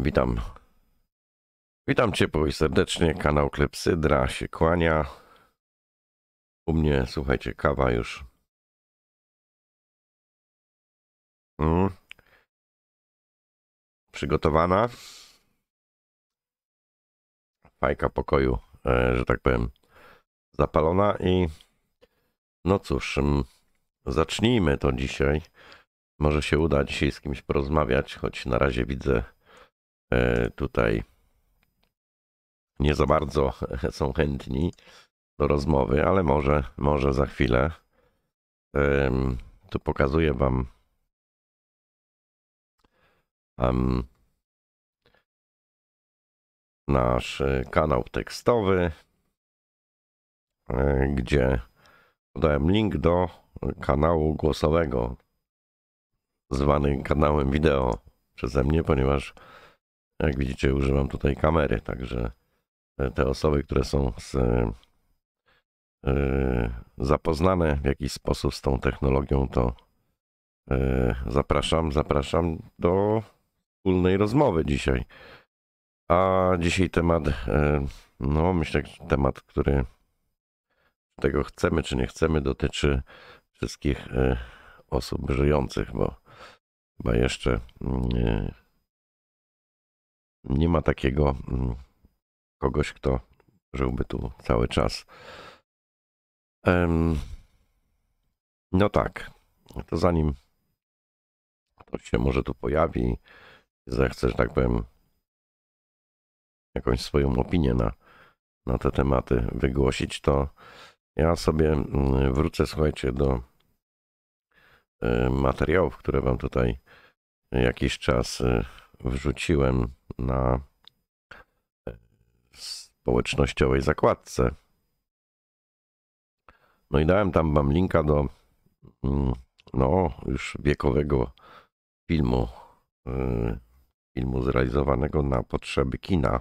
Witam. Witam ciepło i serdecznie. Kanał Klepsydra się kłania. U mnie, słuchajcie, kawa już. Mm. Przygotowana. Fajka pokoju, e, że tak powiem, zapalona i no cóż, mm, zacznijmy to dzisiaj. Może się uda dzisiaj z kimś porozmawiać, choć na razie widzę, E, tutaj nie za bardzo są chętni do rozmowy, ale może, może za chwilę. Tu pokazuję Wam nasz e, kanał tekstowy, e, gdzie podałem link do kanału głosowego, zwany kanałem wideo przeze mnie, ponieważ jak widzicie, używam tutaj kamery, także te osoby, które są z, e, e, zapoznane w jakiś sposób z tą technologią, to e, zapraszam, zapraszam do wspólnej rozmowy dzisiaj. A dzisiaj temat, no myślę, temat, który tego chcemy czy nie chcemy, dotyczy wszystkich osób żyjących, bo chyba jeszcze mm, nie ma takiego mm, kogoś, kto żyłby tu cały czas. No tak, to zanim ktoś się może tu pojawi, zechce, że tak powiem, jakąś swoją opinię na, na te tematy wygłosić, to ja sobie mm, wrócę, słuchajcie, do e, materiałów, które wam tutaj jakiś czas e, wrzuciłem na e, społecznościowej zakładce. No i dałem tam wam linka do mm, no już wiekowego filmu, e, filmu zrealizowanego na potrzeby kina.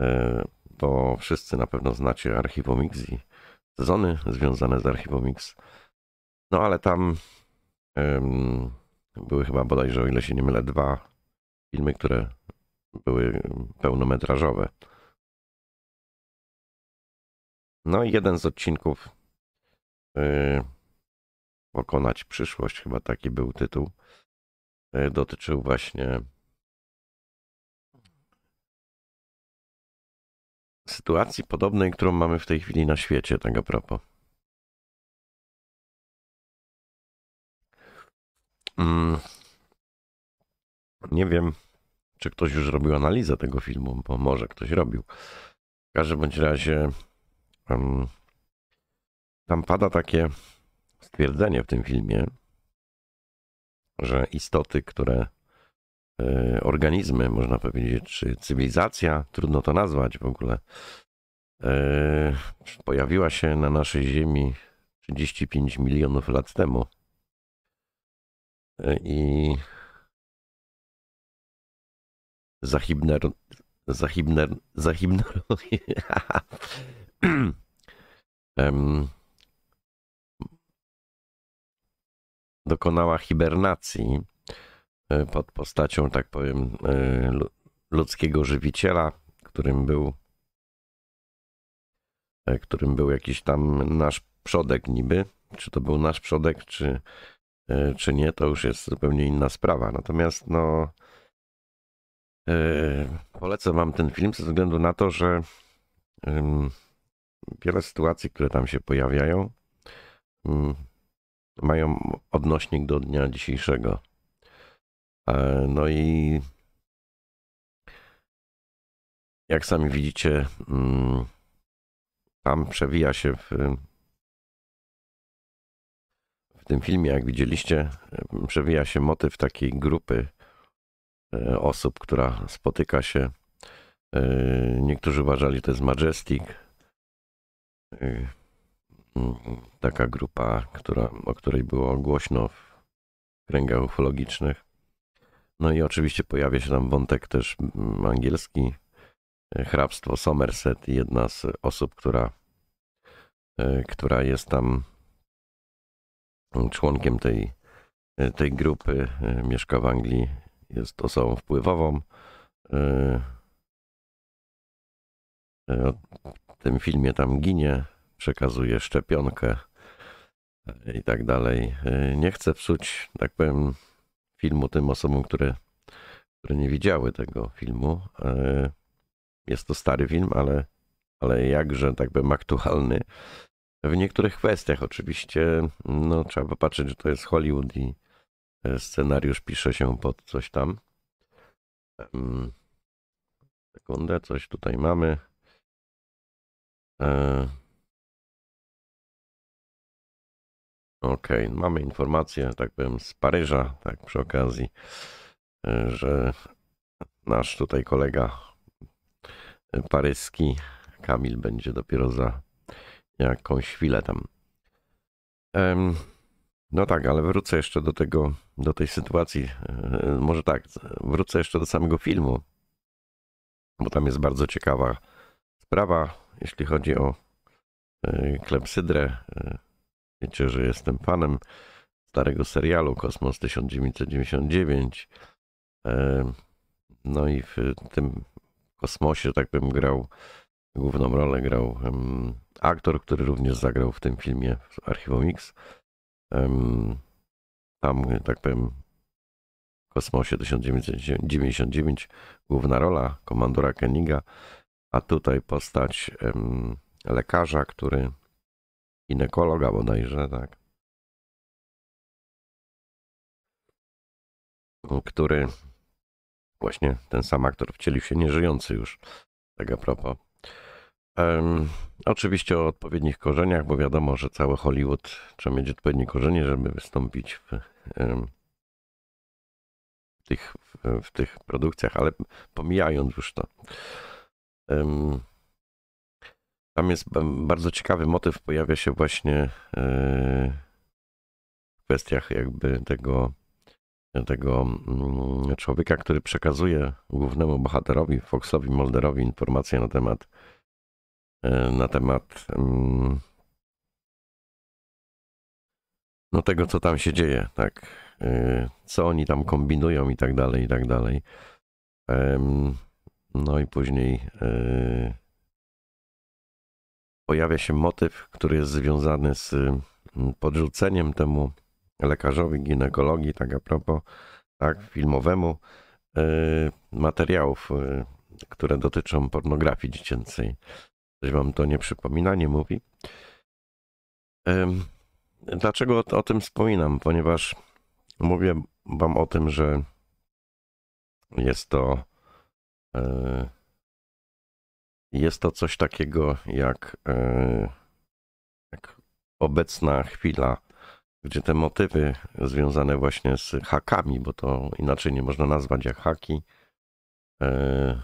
E, to wszyscy na pewno znacie Archiwum X i sezony związane z Archiwum X. No ale tam były chyba bodajże, o ile się nie mylę, dwa filmy, które były pełnometrażowe. No i jeden z odcinków yy, Pokonać przyszłość, chyba taki był tytuł, yy, dotyczył właśnie sytuacji podobnej, którą mamy w tej chwili na świecie, tak a propos. Mm. Nie wiem. Czy ktoś już robił analizę tego filmu? Bo może ktoś robił. W każdym bądź razie um, tam pada takie stwierdzenie w tym filmie, że istoty, które y, organizmy, można powiedzieć, czy cywilizacja, trudno to nazwać w ogóle, y, pojawiła się na naszej Ziemi 35 milionów lat temu. E, I y, Zahibner... Zahibner... Zahibner... um, dokonała hibernacji e, pod postacią, tak powiem, e, ludzkiego żywiciela, którym był e, którym był jakiś tam nasz przodek niby. Czy to był nasz przodek, czy, czy nie, to już jest zupełnie inna sprawa. Natomiast no, Yy, Polecę wam ten film ze względu na to, że wiele sytuacji, które tam się pojawiają, mają odnośnik do dnia dzisiejszego. E, no i jak sami widzicie, tam przewija się w, w tym filmie, jak widzieliście, przewija się motyw takiej grupy E, osób, która spotyka się. E, niektórzy uważali, że to jest Majestic. E, taka grupa, która, o której było głośno w kręgach ufologicznych. No i oczywiście pojawia się tam wątek też angielski, hrabstwo Somerset i jedna z osób, która, która jest tam członkiem tej, tej grupy, mieszka w Anglii jest osobą wpływową. Yy, yy, w tym filmie tam ginie, przekazuje szczepionkę yy, i tak dalej. Nie chcę psuć, tak powiem, filmu tym osobom, które, które nie widziały tego filmu. Jest to stary film, ale, ale jakże, tak powiem, aktualny. W niektórych kwestiach oczywiście no, trzeba popatrzeć, że to jest Hollywood i, Scenariusz pisze się pod coś tam. Sekundę, coś tutaj mamy. E, OK, mamy informację, tak powiem, z Paryża, tak przy okazji, e, że nasz tutaj kolega paryski Kamil będzie dopiero za jakąś chwilę tam. No tak, ale wrócę jeszcze do tego, do tej sytuacji. E, może tak, wrócę jeszcze do samego filmu, bo tam jest bardzo ciekawa sprawa, jeśli chodzi o e, klepsydrę. E, wiecie, że jestem fanem starego serialu Kosmos 1999. No i w tym kosmosie, tak bym grał, główną rolę grał aktor, który również zagrał w tym filmie w Archiwum X tam, e, tak powiem, w kosmosie 1999 główna rola komandora Kenninga, a tutaj postać lekarza, który ginekologa bodajże, tak, który właśnie ten sam aktor wcielił się nieżyjący już, tak a propos Um, oczywiście o odpowiednich korzeniach, bo wiadomo, że cały Hollywood trzeba mieć odpowiednie korzenie, żeby wystąpić w, um, tych, w tych produkcjach, ale pomijając już to. Um, tam jest bardzo ciekawy motyw, pojawia się właśnie e, w kwestiach jakby tego, tego mm, człowieka, który przekazuje głównemu bohaterowi, Foxowi Mulderowi informacje na temat E, na temat no tego, co tam się dzieje, tak, e, co oni tam kombinują i tak dalej, i tak dalej. No i później e, pojawia się motyw, który jest związany z podrzuceniem temu lekarzowi, ginekologii, tak a propos, tak, filmowemu, materiałów, które dotyczą pornografii dziecięcej. Coś wam to nie przypomina, nie mówi. Dlaczego o, tym wspominam? Ponieważ mówię wam o tym, że jest to e, jest to coś takiego jak, e, jak obecna chwila, gdzie te motywy związane właśnie z hakami, bo to inaczej nie można nazwać jak haki, e,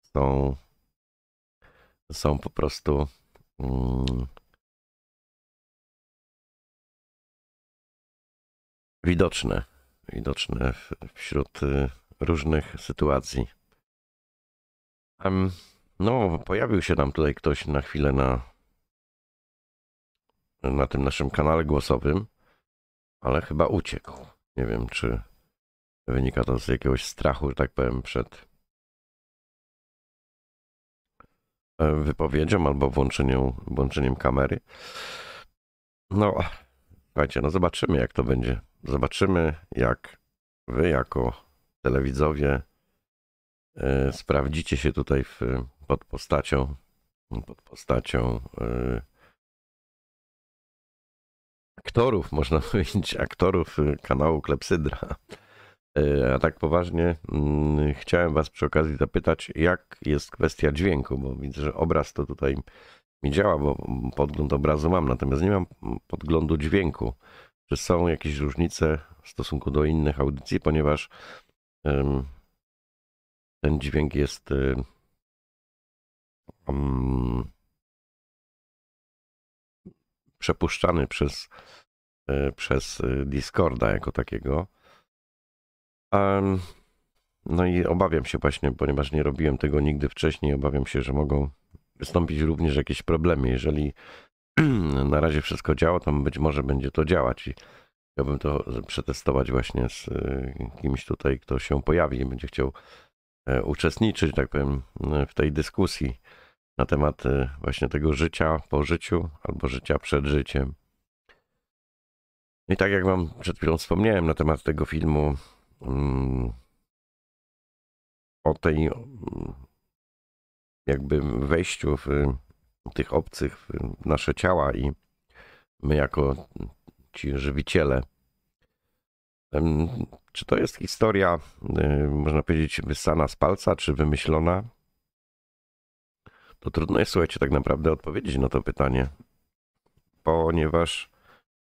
są są po prostu. Mm, widoczne. Widoczne wśród y, różnych sytuacji. no, pojawił się nam tutaj ktoś na chwilę na, na tym naszym kanale głosowym, ale chyba uciekł. Nie wiem, czy wynika to z jakiegoś strachu, że tak powiem, przed E, wypowiedzią albo włączeniem, włączeniem kamery. No, słuchajcie, no zobaczymy jak to będzie. Zobaczymy jak wy jako telewidzowie e, sprawdzicie się tutaj w, pod postacią pod postacią e, aktorów, można powiedzieć, aktorów kanału Klepsydra. E, a tak poważnie, mm, chciałem Was przy okazji zapytać, jak jest kwestia dźwięku, bo widzę, że obraz to tutaj mi działa, bo podgląd obrazu mam, natomiast nie mam podglądu dźwięku. Czy są jakieś różnice w stosunku do innych audycji, ponieważ ten dźwięk jest. E, przepuszczany przez, e, przez Discorda jako takiego. Um, no i obawiam się właśnie, ponieważ nie robiłem tego nigdy wcześniej, obawiam się, że mogą wystąpić również jakieś problemy. Jeżeli na razie wszystko działa, to być może będzie to działać i chciałbym to przetestować właśnie z e, kimś tutaj, kto się pojawi i będzie chciał e, uczestniczyć, tak powiem, w tej dyskusji na temat e, właśnie tego życia po życiu albo życia przed życiem. I tak jak Wam przed chwilą wspomniałem na temat tego filmu, Mm, o tej mm, jakby wejściu w tych obcych w nasze ciała i my jako ci żywiciele. Czy to jest historia, można powiedzieć, wysana z palca, czy wymyślona? To trudno jest, słuchajcie, tak naprawdę odpowiedzieć na to pytanie, ponieważ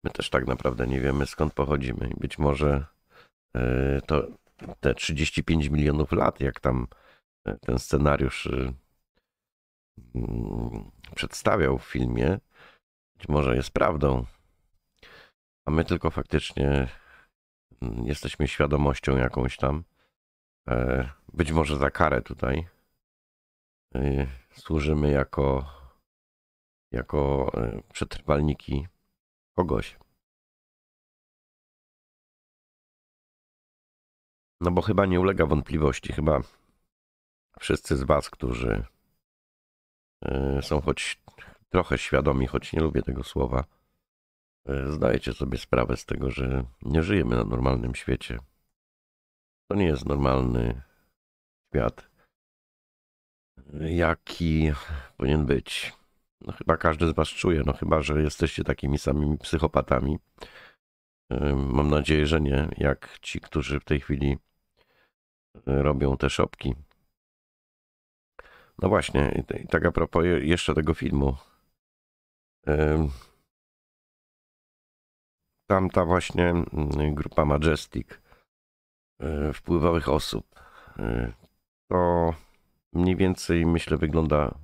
my też tak naprawdę nie wiemy skąd pochodzimy. Być może E, to te 35 milionów lat, jak tam e, ten scenariusz y, mm, przedstawiał w filmie, być może jest prawdą, a my tylko faktycznie mm, jesteśmy świadomością jakąś tam, e, być może za karę tutaj, służymy jako, jako przetrwalniki kogoś. No bo chyba nie ulega wątpliwości, chyba wszyscy z Was, którzy y, są choć trochę świadomi, choć nie lubię tego słowa, y, zdajecie sobie sprawę z tego, że nie żyjemy na normalnym świecie. To nie jest normalny świat, jaki powinien być. No chyba każdy z Was czuje, no chyba, że jesteście takimi samymi psychopatami. Y, mam nadzieję, że nie, jak ci, którzy w tej chwili robią te szopki. No właśnie, i tak a propos jeszcze tego filmu. Tam ta właśnie mm, grupa Majestic e, wpływowych osób, e, to mniej więcej myślę wygląda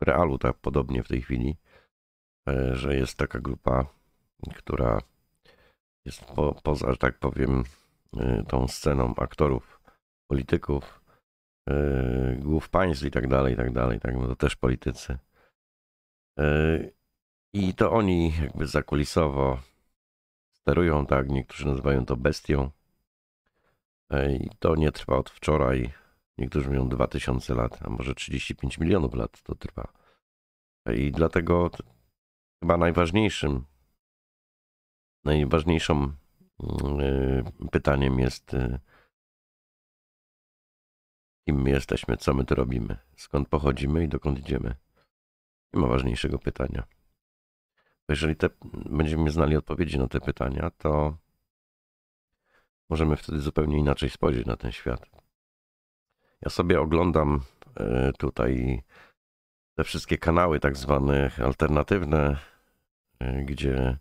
w realu tak podobnie w tej chwili, e, że jest taka grupa, która jest po, poza, że tak powiem, tą sceną aktorów polityków, e, głów państw i tak dalej, i tak dalej, tak, no to też politycy. E, I to oni jakby zakulisowo sterują, tak, niektórzy nazywają to bestią. E, I to nie trwa od wczoraj, niektórzy mówią 2000 lat, a może 35 milionów lat to trwa. I dlatego chyba najważniejszym, najważniejszą mm, pytaniem jest kim my jesteśmy, co my tu robimy, skąd pochodzimy i dokąd idziemy. Nie ma ważniejszego pytania. Bo jeżeli te, będziemy znali odpowiedzi na te pytania, to możemy wtedy zupełnie inaczej spojrzeć na ten świat. Ja sobie oglądam e, tutaj te wszystkie kanały tak zwane alternatywne, e, gdzie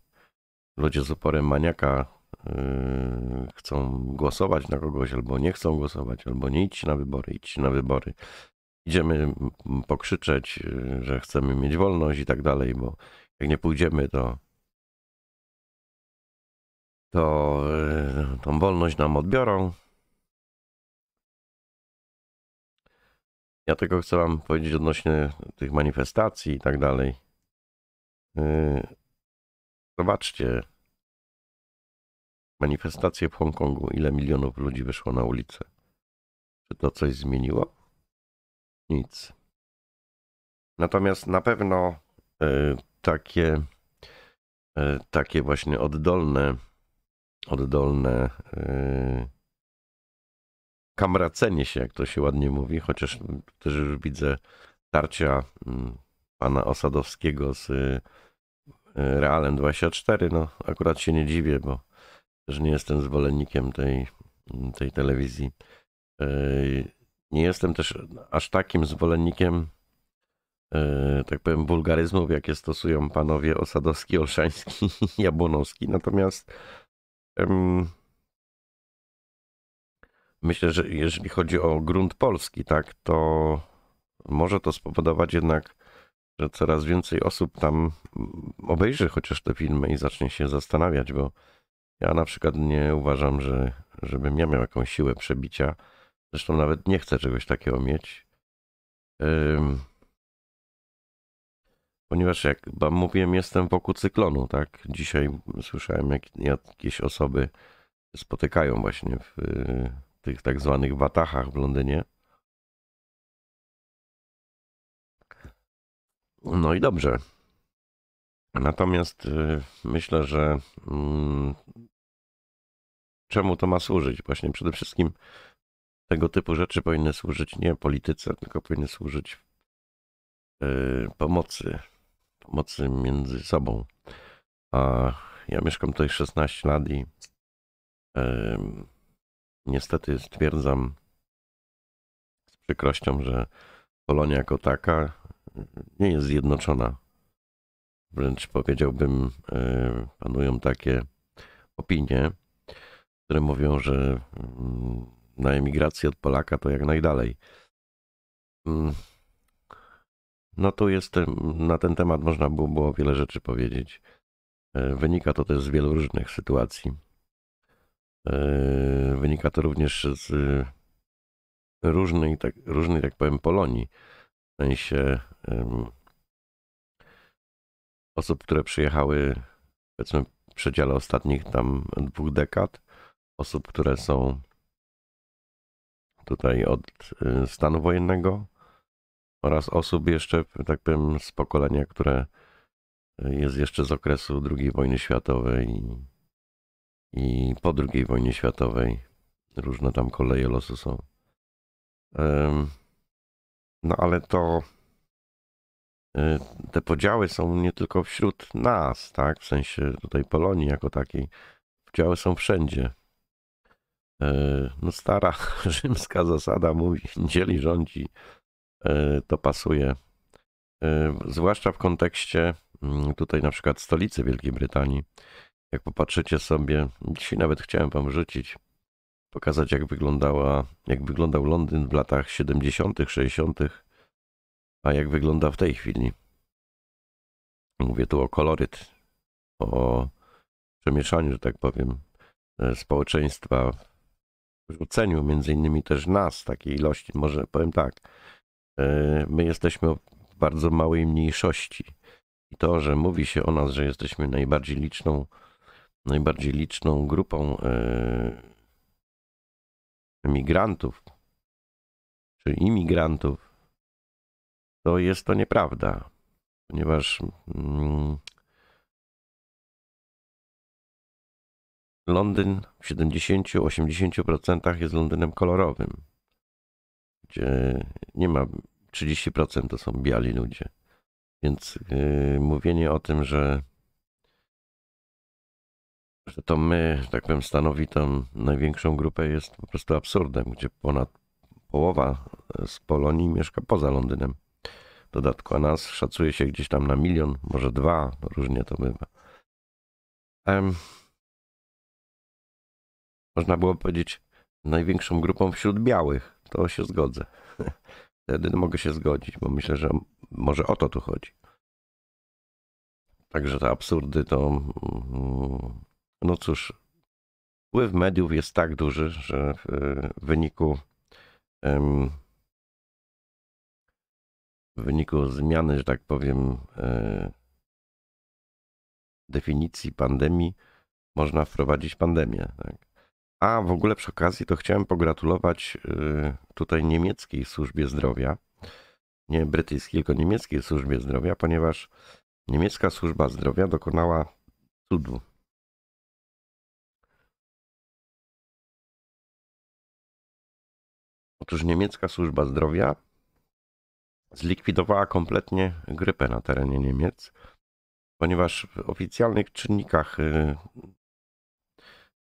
ludzie z uporem maniaka Yy, chcą głosować na kogoś, albo nie chcą głosować, albo nie idźcie na wybory, idźcie na wybory. Idziemy pokrzyczeć, yy, że chcemy mieć wolność i tak dalej, bo jak nie pójdziemy, to to yy, tą wolność nam odbiorą. Ja tylko chcę wam powiedzieć odnośnie tych manifestacji i tak dalej. Zobaczcie, Manifestacje w Hongkongu. Ile milionów ludzi wyszło na ulicę? Czy to coś zmieniło? Nic. Natomiast na pewno y, takie, y, takie właśnie oddolne, oddolne y, kamracenie się, jak to się ładnie mówi, chociaż też już widzę tarcia mm, pana Osadowskiego z Realem 24. No, akurat się nie dziwię, bo że nie jestem zwolennikiem tej, tej telewizji. E, nie jestem też aż takim zwolennikiem, e, tak powiem, wulgaryzmów, jakie stosują panowie Osadowski, Olszański i Jabłonowski. Natomiast myślę, że jeżeli chodzi o grunt polski, tak, to może to spowodować jednak, że coraz więcej osób tam obejrzy chociaż te filmy i zacznie się zastanawiać, bo ja na przykład nie uważam, że żebym ja miał jakąś siłę przebicia. Zresztą nawet nie chcę czegoś takiego mieć. ponieważ jak wam mówiłem, jestem wokół cyklonu, tak? Dzisiaj słyszałem, jak jakieś osoby spotykają właśnie w y, tych tak zwanych watachach w Londynie. No i dobrze. Natomiast y, myślę, że mm, czemu to ma służyć? Właśnie przede wszystkim tego typu rzeczy powinny służyć nie polityce, tylko powinny służyć y, pomocy, pomocy między sobą. A ja mieszkam tutaj 16 lat i y, niestety stwierdzam z przykrością, że Polonia jako taka nie jest zjednoczona wręcz powiedziałbym, e, panują takie opinie, które mówią, że mm, na emigrację od Polaka to jak najdalej. Mm. No tu jestem, na ten temat można było, było wiele rzeczy powiedzieć. E, wynika to też z wielu różnych sytuacji. E, wynika to również z różnej, tak, różnej, tak powiem, Polonii. W sensie osób, które przyjechały powiedzmy w przedziale ostatnich tam dwóch dekad, osób, które są tutaj od y, stanu wojennego oraz osób jeszcze, tak powiem, z pokolenia, które y, jest jeszcze z okresu II wojny światowej i, po II wojnie światowej. Różne tam koleje losu są. No ale to Y, te podziały są nie tylko wśród nas, tak? W sensie tutaj Polonii jako takiej. Podziały są wszędzie. Y, no stara rzymska zasada mówi, dzieli rządzi. Y, to pasuje. Zwłaszcza w kontekście mm, tutaj na przykład stolicy Wielkiej Brytanii. Jak popatrzycie sobie, dzisiaj nawet chciałem wam rzucić, pokazać jak wyglądała, jak wyglądał Londyn w latach 70., 60., a jak wygląda w tej chwili? Mówię tu o koloryt, o przemieszaniu, że tak powiem, e, społeczeństwa, rzuceniu między innymi też nas, takiej ilości, może powiem tak, e, my jesteśmy w bardzo małej mniejszości. I to, że mówi się o nas, że jesteśmy najbardziej liczną, najbardziej liczną grupą e, migrantów, czy imigrantów, to jest to nieprawda, ponieważ mm, Londyn w 70-80% jest Londynem kolorowym, gdzie nie ma 30% to są biali ludzie. Więc yy, mówienie o tym, że, że to my, tak powiem, stanowi tą największą grupę jest po prostu absurdem, gdzie ponad połowa z Polonii mieszka poza Londynem dodatku, a nas szacuje się gdzieś tam na milion, może dwa, różnie to bywa. Um, można było powiedzieć, największą grupą wśród białych, to się zgodzę. Wtedy mogę się zgodzić, bo myślę, że może o to tu chodzi. Także te absurdy to. Mm, mm, no cóż, wpływ mediów jest tak duży, że w wyniku. Um, w wyniku zmiany, że tak powiem, e, definicji pandemii można wprowadzić pandemię. Tak? A w ogóle przy okazji to chciałem pogratulować e, tutaj niemieckiej służbie zdrowia, nie brytyjskiej, tylko niemieckiej służbie zdrowia, ponieważ niemiecka służba zdrowia dokonała cudu. Otóż niemiecka służba zdrowia zlikwidowała kompletnie grypę na terenie Niemiec, ponieważ w oficjalnych czynnikach y,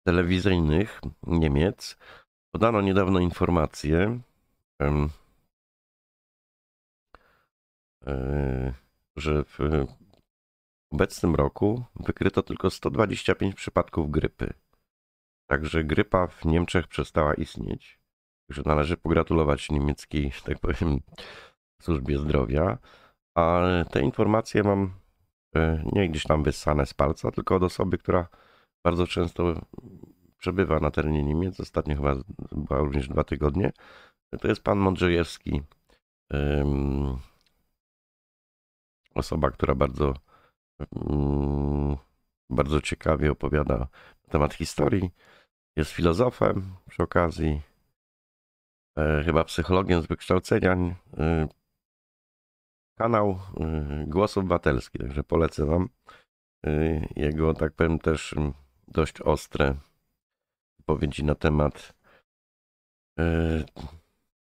telewizyjnych Niemiec podano niedawno informację, y, że w obecnym roku wykryto tylko 125 przypadków grypy. Także grypa w Niemczech przestała istnieć. Także należy pogratulować niemieckiej, tak powiem, służbie zdrowia, a te informacje mam e, nie gdzieś tam wyssane z palca, tylko od osoby, która bardzo często przebywa na terenie Niemiec, ostatnio chyba była również dwa tygodnie. To jest pan Mądrzejewski, osoba, która bardzo mm, bardzo ciekawie opowiada na temat historii. Jest filozofem przy okazji, e, chyba psychologiem z wykształcenia. E, kanał mm, Głos Obywatelski, także polecę Wam y, jego, tak powiem, też mm, dość ostre wypowiedzi na temat y,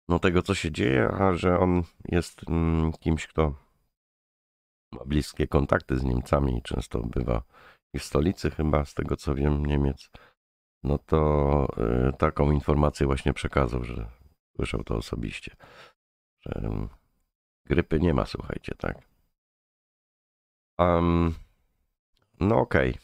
no, tego, co się dzieje, a że on jest mm, kimś, kto ma bliskie kontakty z Niemcami, często bywa i w stolicy chyba, z tego co wiem, Niemiec, no to y, taką informację właśnie przekazał, że słyszał to osobiście, Grypy nie ma, słuchajcie, tak. Um, no okej. Okay.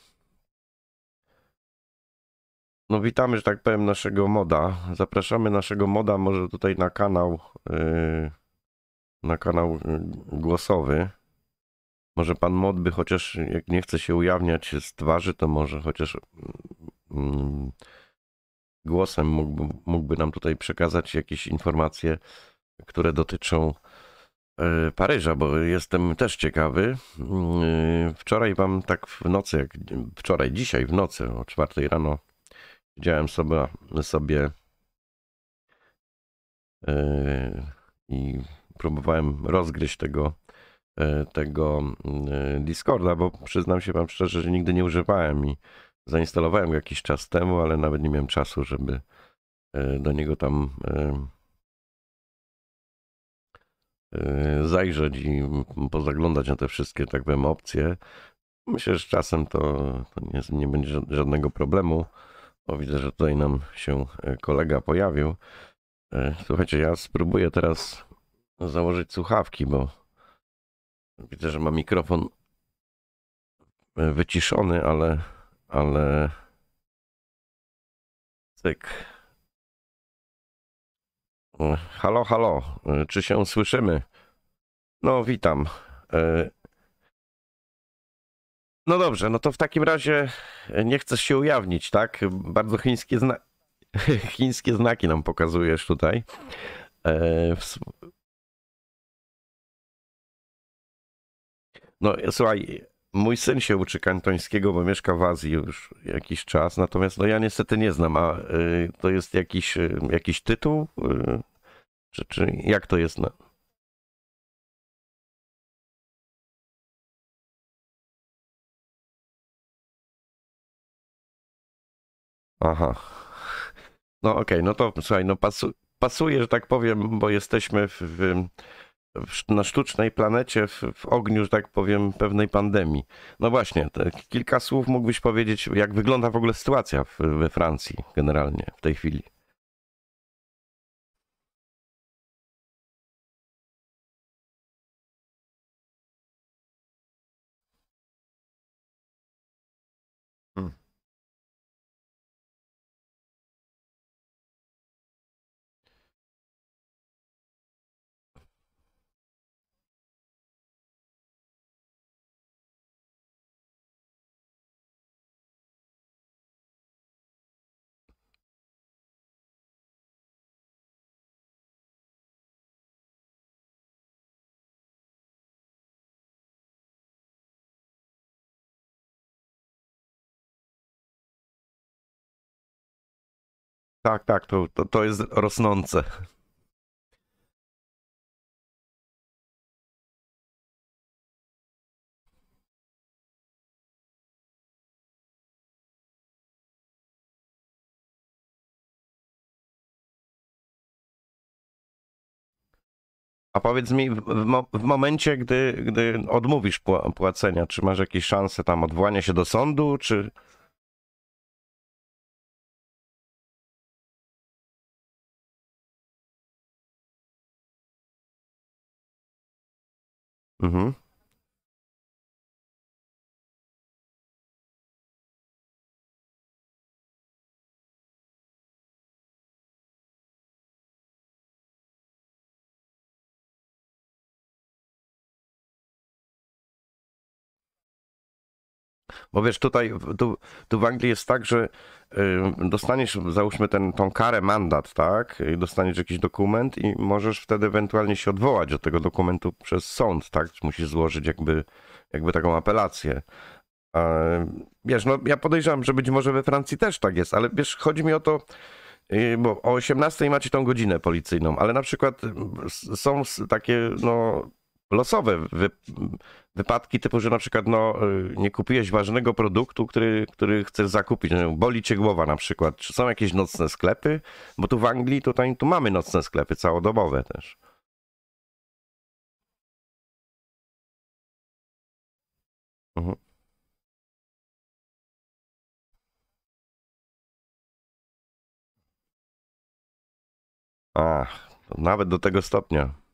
No witamy, że tak powiem, naszego moda. Zapraszamy naszego moda może tutaj na kanał, yy, na kanał yy, głosowy. Może pan mod by chociaż, jak nie chce się ujawniać z twarzy, to może chociaż mm, głosem mógłby, mógłby nam tutaj przekazać jakieś informacje, które dotyczą E, Paryża, bo jestem też ciekawy. Mm, e, wczoraj wam tak w nocy, jak wczoraj, dzisiaj w nocy o czwartej rano widziałem sobie, sobie e, i próbowałem rozgryźć tego, tego mm, Discorda, bo przyznam się wam szczerze, że nigdy nie używałem i zainstalowałem go jakiś czas temu, ale nawet nie miałem czasu, żeby do niego tam Y, zajrzeć i pozaglądać na te wszystkie, tak powiem, opcje. Myślę, że czasem to, nie, nie będzie żadnego problemu. bo widzę, że tutaj nam się e, kolega pojawił. E, słuchajcie, ja spróbuję teraz założyć słuchawki, bo widzę, że ma mikrofon e, wyciszony, ale, ale cyk. Halo, halo, y, czy się słyszymy? No, witam. Y. No dobrze, no to w takim razie nie chcesz się ujawnić, tak? Bardzo chińskie, zna... chińskie znaki nam pokazujesz tutaj. Y, no, słuchaj, Mój syn się uczy kantońskiego, bo mieszka w Azji już jakiś czas, natomiast no ja niestety nie znam, a y, to jest jakiś, y, jakiś tytuł? Y, czy, czy jak to jest? Na... Aha. No okej, okay, no to słuchaj, no pasu, pasuje, że tak powiem, bo jesteśmy w, w na sztucznej planecie w, w, ogniu, że tak powiem, pewnej pandemii. No właśnie, kilka słów mógłbyś powiedzieć, jak wygląda w ogóle sytuacja w, we Francji generalnie w tej chwili. Tak, tak, to, to, to jest rosnące. A powiedz mi, w, mo w, momencie, gdy, gdy odmówisz pł płacenia, czy masz jakieś szanse tam odwołania się do sądu, czy... Mm-hmm. Bo wiesz, tutaj tu, tu w Anglii jest tak, że y, dostaniesz, załóżmy ten, tą karę, mandat, tak? I dostaniesz jakiś dokument i możesz wtedy ewentualnie się odwołać od tego dokumentu przez sąd, tak? Musisz złożyć jakby, jakby taką apelację. Wiesz, no ja podejrzewam, że być może we Francji też tak jest, ale wiesz, chodzi mi o to, y, bo o 18 macie tą godzinę policyjną, ale na przykład y, są takie, no, losowe wy, wypadki typu, że na przykład no, y, nie kupiłeś ważnego produktu, który, który chcesz zakupić. No, boli cię głowa na przykład. Czy są jakieś nocne sklepy? Bo tu w Anglii tutaj tu mamy nocne sklepy całodobowe też. Mhm. Ach, nawet do tego stopnia.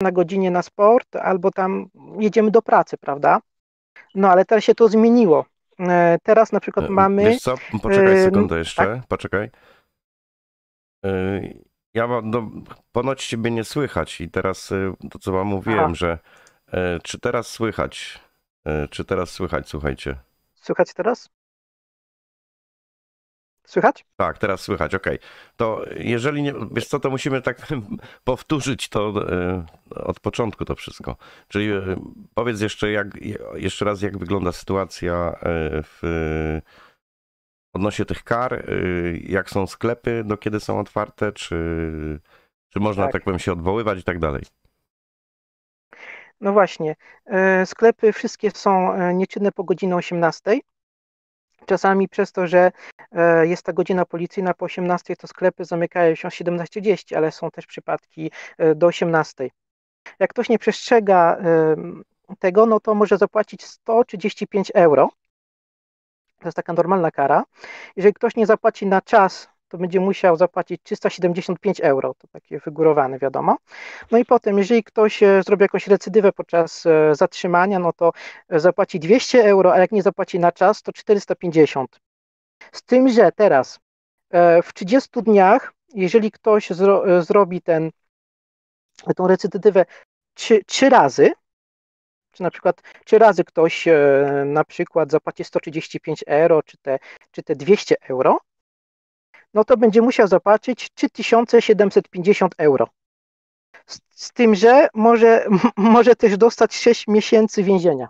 na godzinie na sport, albo tam jedziemy do pracy, prawda? No ale teraz się to zmieniło. E, teraz na przykład e, mamy. Wiesz co? Poczekaj e, sekundę jeszcze, tak? poczekaj. Ja no, ponoć ciebie nie słychać i teraz to co wam mówiłem, Aha. że czy teraz słychać? Czy teraz słychać, słuchajcie? Słychać teraz? Słychać? Tak, teraz słychać, okej. Okay. To jeżeli nie, wiesz co, to musimy tak powtórzyć to e, od początku to wszystko. Czyli e, powiedz jeszcze, jak, jeszcze raz, jak wygląda sytuacja e, w, odnośnie tych kar, jak są sklepy, do kiedy są otwarte, czy, czy można, tak. tak powiem, się odwoływać i tak dalej. No właśnie, sklepy wszystkie są nieczynne po godzinie 18. Czasami przez to, że e, jest ta godzina policyjna po 18, to sklepy zamykają się o 17.10, ale są też przypadki e, do 18. Jak ktoś nie przestrzega tego, no to może zapłacić 135 euro. To jest taka normalna kara. Jeżeli ktoś nie zapłaci na czas to będzie musiał zapłacić 375 euro, to takie wygórowane wiadomo. No i potem, jeżeli ktoś e, zrobi jakąś recydywę podczas e, zatrzymania, no to e, zapłaci 200 euro, a jak nie zapłaci na czas, to 450. Z tym, że teraz w 30 dniach, jeżeli ktoś zro, zrobi ten, tą recydywę trzy, razy, czy na przykład trzy razy ktoś na przykład zapłaci 135 euro, czy te, czy te 200 euro, no to będzie musiał zapłacić 3750 euro. Z, z tym, że może, może też dostać 6 miesięcy więzienia.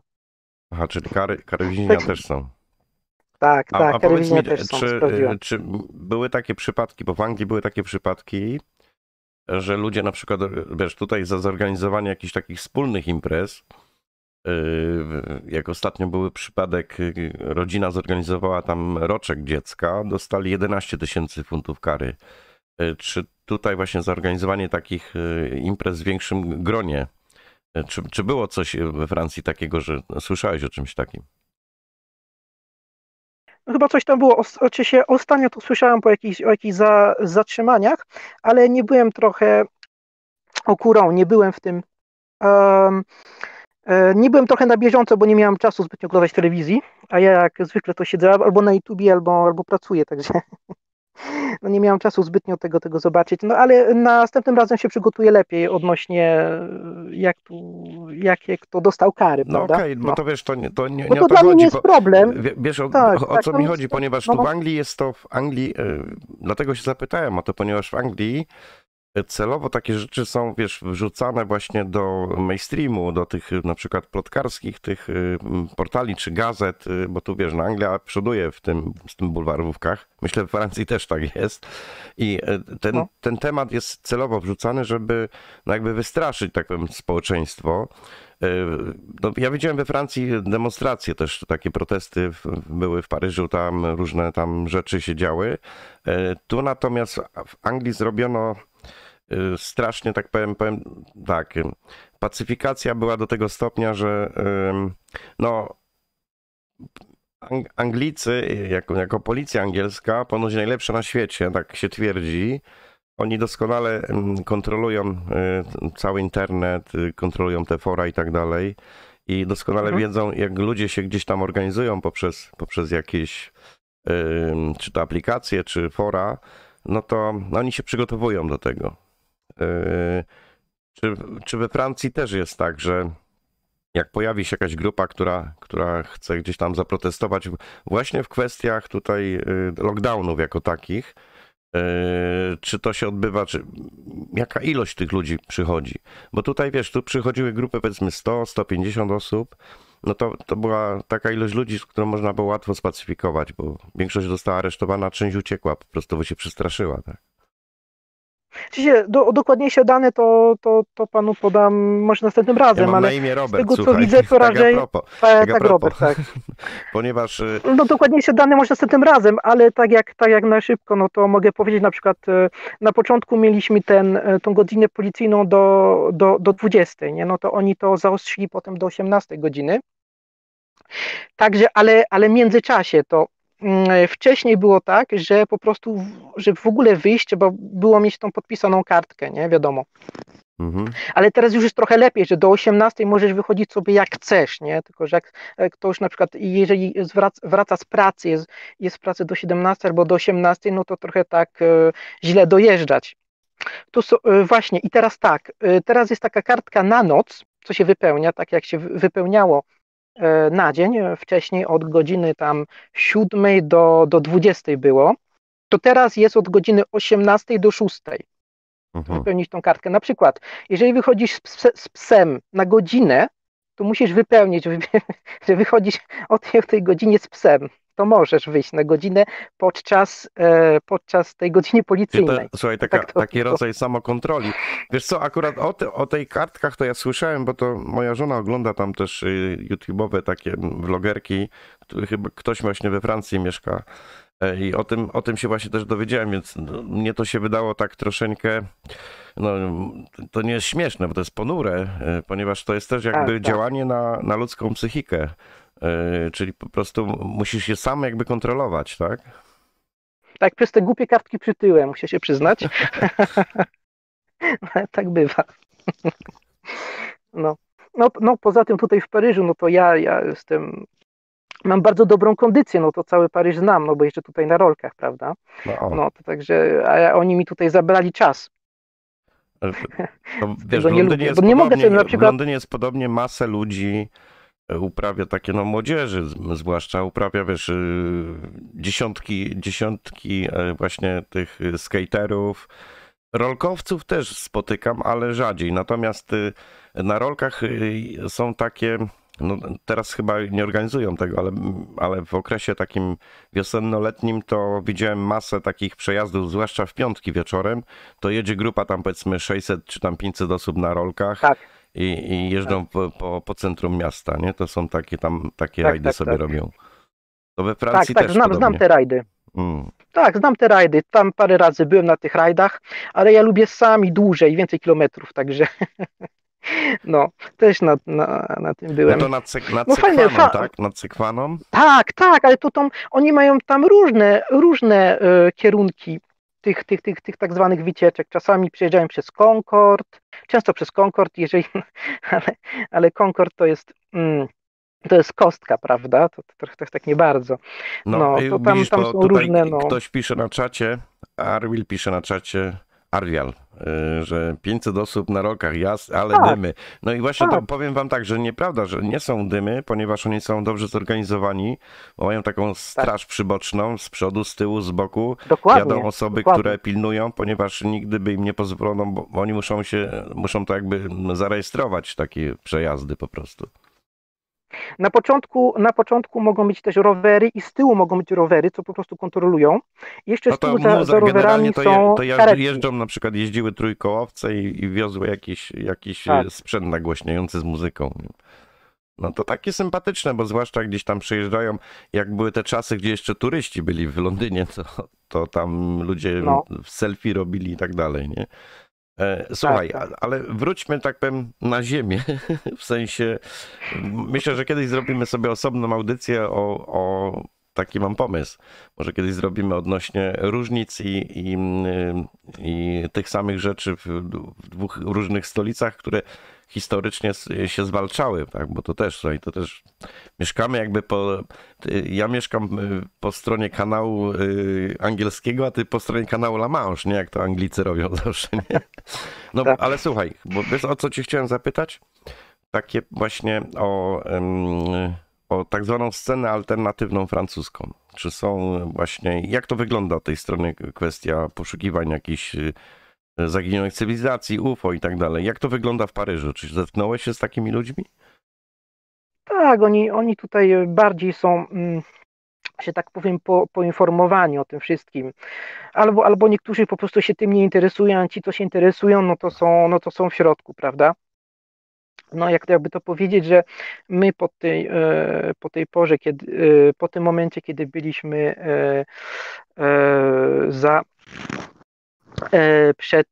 Aha, czyli kary, kary tak. więzienia tak, też są. Tak, tak, a kary więzienia mi, też są. Czy, y, czy były takie przypadki, bo w Anglii były takie przypadki, że ludzie na przykład, wiesz, tutaj za zorganizowanie jakichś takich wspólnych imprez, Y, jak ostatnio był przypadek, y, rodzina zorganizowała tam roczek dziecka, dostali 11 tysięcy funtów kary. Y, czy tutaj właśnie zorganizowanie takich imprez w większym gronie, czy, czy było coś we Francji takiego, że słyszałeś o czymś takim? No chyba coś tam było. Oczy ostatnio to słyszałem po jakichś, o jakichś za, zatrzymaniach, ale nie byłem trochę okurą, nie byłem w tym. Um, E, nie byłem trochę na bieżąco, bo nie miałem czasu zbytnio oglądać telewizji, a ja jak zwykle to siedzę albo na YouTubie, albo, albo pracuję, także no nie miałem czasu zbytnio tego, tego zobaczyć, no ale następnym razem się przygotuję lepiej odnośnie e, jak tu, jakie kto dostał kary, No okej, okay, no. bo to wiesz, to nie, to nie, bo to o to dla chodzi. Mnie jest bo, problem. E, wiesz, o, tak, o, o tak, co no mi chodzi, ponieważ no, tu w Anglii jest to, w Anglii, yy, dlatego się zapytałem o to, ponieważ w Anglii celowo takie rzeczy są, wiesz, wrzucane właśnie do mainstreamu, do tych na przykład plotkarskich tych y, portali czy gazet, y, bo tu wiesz, na no, Anglia przoduje w tym, w tym bulwarówkach. Myślę, w Francji też tak jest. I y, ten, no. ten temat jest celowo wrzucany, żeby no jakby wystraszyć, tak powiem, społeczeństwo. No, ja widziałem we Francji demonstracje też, takie protesty były w Paryżu, tam różne tam rzeczy się działy. Tu natomiast w Anglii zrobiono Y, strasznie, tak powiem, powiem tak, y, pacyfikacja była do tego stopnia, że no Anglicy, jako, jako policja angielska, ponoć najlepsza na świecie, tak się twierdzi, oni doskonale kontrolują y, cały internet, kontrolują te fora i tak dalej i doskonale mhm. wiedzą, jak ludzie się gdzieś tam organizują poprzez, poprzez jakieś czy to aplikacje, czy fora, no to no oni się przygotowują do tego. Yy, czy, czy we Francji też jest tak, że jak pojawi się jakaś grupa, która, która chce gdzieś tam zaprotestować, właśnie w kwestiach tutaj yy, lockdownów jako takich, yy, czy to się odbywa, czy jaka ilość tych ludzi przychodzi? Bo tutaj wiesz, tu przychodziły grupy powiedzmy 100, 150 osób, no to, to była taka ilość ludzi, z którą można było łatwo spacyfikować, bo większość została aresztowana, część uciekła, po prostu bo się przestraszyła, tak? Oczywiście do, dokładniejsze dane to, to, to panu podam może następnym razem, ja mam ale na imię Robert, z tego słuchaj, co widzę, tak to raczej. Propos, e, tak, tak Robert, tak. Ponieważ. Y, no dokładniejsze dane może następnym razem, ale tak jak, tak jak na szybko, no to mogę powiedzieć na przykład y, na początku mieliśmy ten, y, tą godzinę policyjną do, do, do 20, nie? no to oni to zaostrzyli potem do 18 godziny. Także, ale, ale w międzyczasie to Mm, e, wcześniej było tak, że po prostu, że w ogóle wyjść trzeba było mieć tą podpisaną kartkę, nie wiadomo. Mhm. Ale teraz już jest trochę lepiej, że do 18 możesz wychodzić sobie jak chcesz, nie? Tylko, że jak e, ktoś na przykład, jeżeli wraca z pracy, jest, jest w pracy do 17 albo do 18, no to trochę tak e, źle dojeżdżać. To so, e, właśnie i teraz tak, e, teraz jest taka kartka na noc, co się wypełnia, tak jak się wypełniało E, na dzień, wcześniej od godziny tam 7 do, do 20 było, to teraz jest od godziny 18 do 6. Mhm. Wypełnić tą kartkę. Na przykład, jeżeli wychodzisz z, pse, z psem na godzinę, to musisz wypełnić, że wychodzisz o tej, o tej godzinie z psem to możesz wyjść na godzinę podczas, e, podczas tej godziny policyjnej. słuchaj, no taka, tak taki rodzaj samokontroli. Wiesz co, akurat o, te, o tej kartkach to ja słyszałem, bo to moja żona ogląda tam też y, YouTube'owe takie vlogerki, chyba ktoś właśnie we Francji mieszka. E, I o tym, o tym się właśnie też dowiedziałem, więc no, mnie to się wydało tak troszeczkę. No, to nie jest śmieszne, bo to jest ponure, e, ponieważ to jest też jakby tak. tak. działanie na, na ludzką psychikę. E, czyli po prostu musisz się sam jakby kontrolować, tak? Tak, przez te głupie kartki przytyłem, muszę się przyznać. tak bywa. no. No, no, poza tym tutaj w Paryżu, no to ja, ja jestem mam bardzo dobrą kondycję, no to cały Paryż znam, no bo jeszcze tutaj na rolkach, prawda? No, no to także a oni mi tutaj zabrali czas. To, wiesz, w Londynie, jest nie podobnie, mogę sobie na przykład... w Londynie jest podobnie masę ludzi, uprawia takie, no młodzieży zwłaszcza, uprawia, wiesz, y, dziesiątki, dziesiątki e, właśnie tych skaterów, rolkowców też spotykam, ale rzadziej, natomiast y, na rolkach y, są takie, no teraz chyba nie organizują tego, ale, ale w okresie takim wiosenno-letnim to widziałem masę takich przejazdów, zwłaszcza w piątki wieczorem, to jedzie grupa tam powiedzmy 600 czy tam 500 osób na rolkach. Tak i, i jeżdżą tak. po, po, po, centrum miasta, nie? To są takie tam, takie tak, rajdy tak, sobie tak. robią. To we tak, Francji tak, tak, znam, znam te rajdy. Mm. Tak, znam te rajdy. Tam parę razy byłem na tych rajdach, ale ja lubię sami dłużej, więcej kilometrów, także no, też na, na, na tym no byłem. No to nad, cek, nad no fajnie, tak? Nad cekwaną? Tak, tak, ale to tam, oni mają tam różne, różne y, kierunki tych, tych, tych, tych tak zwanych wycieczek. Czasami przejeżdżałem przez Concord, często przez Concord, jeżeli, ale, ale Concord to jest. Mm, to jest kostka, prawda? To, trochę tak, nie bardzo. No, no to tam, widzisz, tam są różne. No... Ktoś pisze na czacie, Arwil pisze na czacie, Arwial, y, że 500 osób na rokach, jas, ale tak. dymy. No i właśnie tak. to powiem wam tak, że nieprawda, że nie są dymy, ponieważ oni są dobrze zorganizowani, mają taką tak. straż tak. przyboczną z przodu, z tyłu, z boku. Dokładnie. Jadą osoby, Dokładnie. które pilnują, ponieważ nigdy by im nie pozwolono, bo oni muszą się, muszą to jakby zarejestrować takie przejazdy po prostu. Na początku, na początku mogą być też rowery i z tyłu mogą być rowery, co po prostu kontrolują. Jeszcze no z tyłu za, za rowerami to je, są to jeżdżą, na przykład jeździły trójkołowce i, i wiozły jakiś, jakiś tak. E, sprzęt nagłośniający z muzyką. No to takie sympatyczne, bo zwłaszcza gdzieś tam przyjeżdżają, jak były te czasy, gdzie jeszcze turyści byli w Londynie, to, to tam ludzie no. selfie robili i tak dalej, nie? E, słuchaj, tak, tak. ale wróćmy, tak powiem, na ziemię. W sensie, myślę, że kiedyś zrobimy sobie osobną audycję o, o taki mam pomysł. Może kiedyś zrobimy odnośnie różnic i, i, i tych samych rzeczy w dwóch różnych stolicach, które historycznie się zwalczały, tak? bo to też, słuchaj, to też mieszkamy jakby po, y, ja mieszkam y, po stronie kanału y, angielskiego, a ty po stronie kanału La Manche, nie? Jak to Anglicy robią zawsze, nie? No, tak. ale słuchaj, bo wiesz o co ci chciałem zapytać? Takie właśnie o, o tak zwaną scenę alternatywną francuską. Czy są właśnie, jak to wygląda od tej strony kwestia poszukiwań jakichś zaginionych cywilizacji, UFO i tak dalej. Jak to wygląda w Paryżu? Czy zetknąłeś się z takimi ludźmi? Tak, oni, oni tutaj bardziej są, się mm, tak powiem, po, poinformowani o tym wszystkim. Albo, albo niektórzy po prostu się tym nie interesują, a ci, co się interesują, no to są, no to są w środku, prawda? no jak, jakby to powiedzieć, że my po tej, e, po tej porze, kiedy, e, po tym momencie, kiedy byliśmy e, za E, przed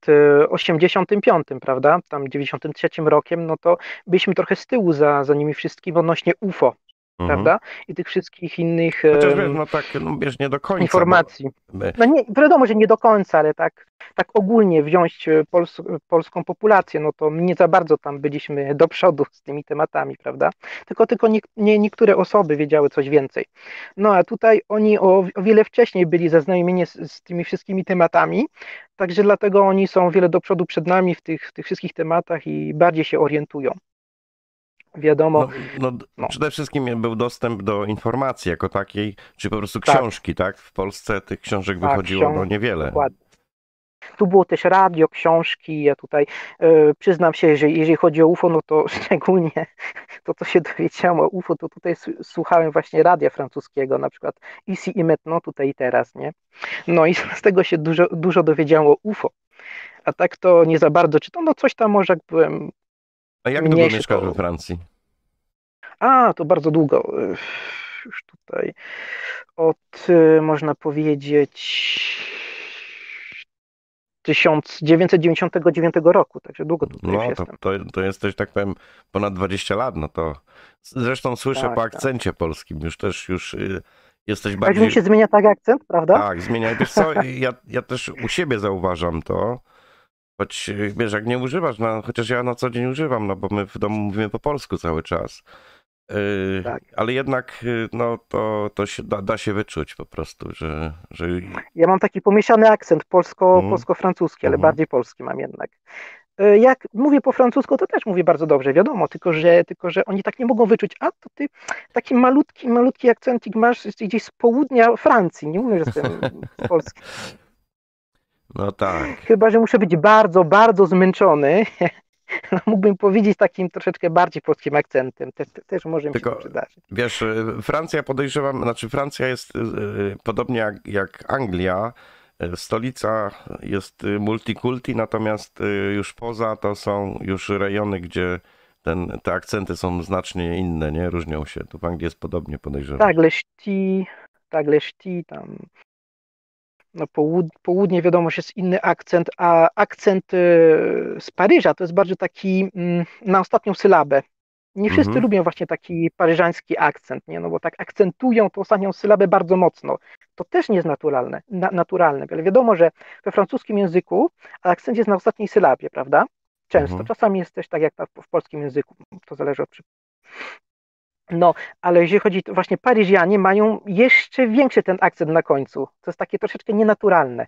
85, e, prawda, tam 93 rokiem, no to byliśmy trochę z tyłu za, za nimi wszystkimi odnośnie UFO, Mhm. Prawda? I tych wszystkich innych. Chociaż no tak, no wiesz, nie do końca. Informacji. Bo... No nie, wiadomo, że nie do końca, ale tak, tak ogólnie wziąć e, pols polską populację, no to nie za bardzo tam byliśmy do przodu z tymi tematami, prawda? Tylko, tylko nie, nie niektóre osoby wiedziały coś więcej. No a tutaj oni o, o wiele wcześniej byli zaznajomieni z, z tymi wszystkimi tematami, także dlatego oni są o wiele do przodu przed nami w tych, tych wszystkich tematach i bardziej się orientują wiadomo. No, no, no, Przede wszystkim był dostęp do informacji jako takiej, czy po prostu tak. książki, tak? tak? W Polsce tych książek tak, wychodziło książ... no, niewiele. Dokładnie. Tu było też radio, książki. Ja tutaj e, przyznam się, że jeżeli chodzi o UFO, no to szczególnie to, co się dowiedziałem o UFO, to tutaj słuchałem właśnie radia francuskiego, na przykład Ici i Metno, tutaj i teraz, nie? No i z tego się dużo, dużo dowiedziałem o UFO. A tak to nie za bardzo czytam, no coś tam może jak byłem a jak długo mieszkasz we Francji? A, to bardzo długo. Już tutaj od, y, można powiedzieć, 1999 roku, także długo tutaj no, to, to, to, jesteś, tak powiem, ponad 20 lat, no to zresztą słyszę tak, po tak. akcencie tak. polskim, już też już y, jesteś tak, bardziej... Tak, mi się zmienia tak akcent, prawda? Tak, zmienia. Wiesz co, ja, ja też u siebie zauważam to, Choć e, wiesz, jak nie używasz, no, chociaż ja na co dzień używam, no bo my w domu mówimy po polsku cały czas. Yy, tak. Ale jednak e, no, to, to się da, da się wyczuć po prostu, że, że. Ja mam taki pomieszany akcent polsko, mm. polsko-francuski, ale mm. bardziej polski mam jednak. jak mówię po francusku, to też mówię bardzo dobrze, wiadomo, tylko że, tylko że oni tak nie mogą wyczuć, a to ty taki malutki, malutki akcentik masz gdzieś z południa Francji, nie mówię, że jestem z Polski. No tak. Chyba, że muszę być bardzo, bardzo zmęczony. No, mógłbym powiedzieć takim troszeczkę bardziej polskim akcentem. Też, też może mi Tylko, się przydać. Wiesz, y, Francja podejrzewam, znaczy Francja jest y, y, podobnie jak, jak Anglia. Stolica jest multikulti, natomiast już poza to są już rejony, gdzie ten, te akcenty są znacznie inne, nie? Różnią się. Tu w Anglii jest podobnie, podejrzewam. Tak, leści, tak, leści, tam no połud południe wiadomo jest inny akcent, a akcent e, z Paryża to jest bardziej taki mm, na ostatnią sylabę. Nie wszyscy mhm. lubią właśnie taki paryżański akcent, nie? no bo tak akcentują tą ostatnią sylabę bardzo mocno. To też nie jest naturalne, na, naturalne, ale wiadomo, że we francuskim języku akcent jest na ostatniej sylabie, prawda? Często. Mhm. Czasami jest też tak jak w polskim języku, to zależy od no, ale jeżeli chodzi, to właśnie Paryżanie mają jeszcze większy ten akcent na końcu. To jest takie troszeczkę nienaturalne.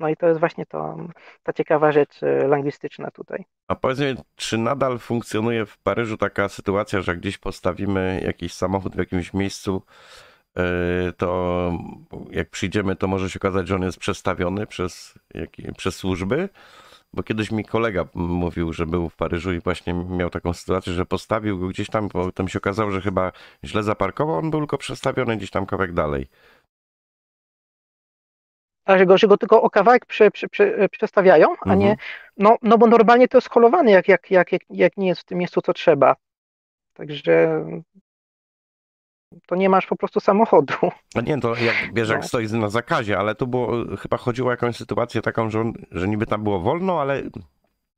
No i to jest właśnie to, ta ciekawa rzecz y, lingwistyczna tutaj. A powiedz mi, czy nadal funkcjonuje w Paryżu taka sytuacja, że gdzieś postawimy jakiś samochód w jakimś miejscu, y, to jak przyjdziemy, to może się okazać, że on jest przestawiony przez, jak, przez służby, bo kiedyś mi kolega mówił, że był w Paryżu i właśnie miał taką sytuację, że postawił go gdzieś tam, potem się okazało, że chyba źle zaparkował, on był tylko przestawiony gdzieś tam kawałek dalej. że go, że go tylko o kawałek prze, prze, prze, e, przestawiają, a nie. Mhm. No, no bo normalnie to jest holowane, jak, jak, jak, jak nie jest w tym miejscu, co trzeba. Także to nie masz po prostu samochodu. No nie, to jak jak no. stoi na zakazie, ale tu było, chyba chodziło o jakąś sytuację taką, że, on, że niby tam było wolno, ale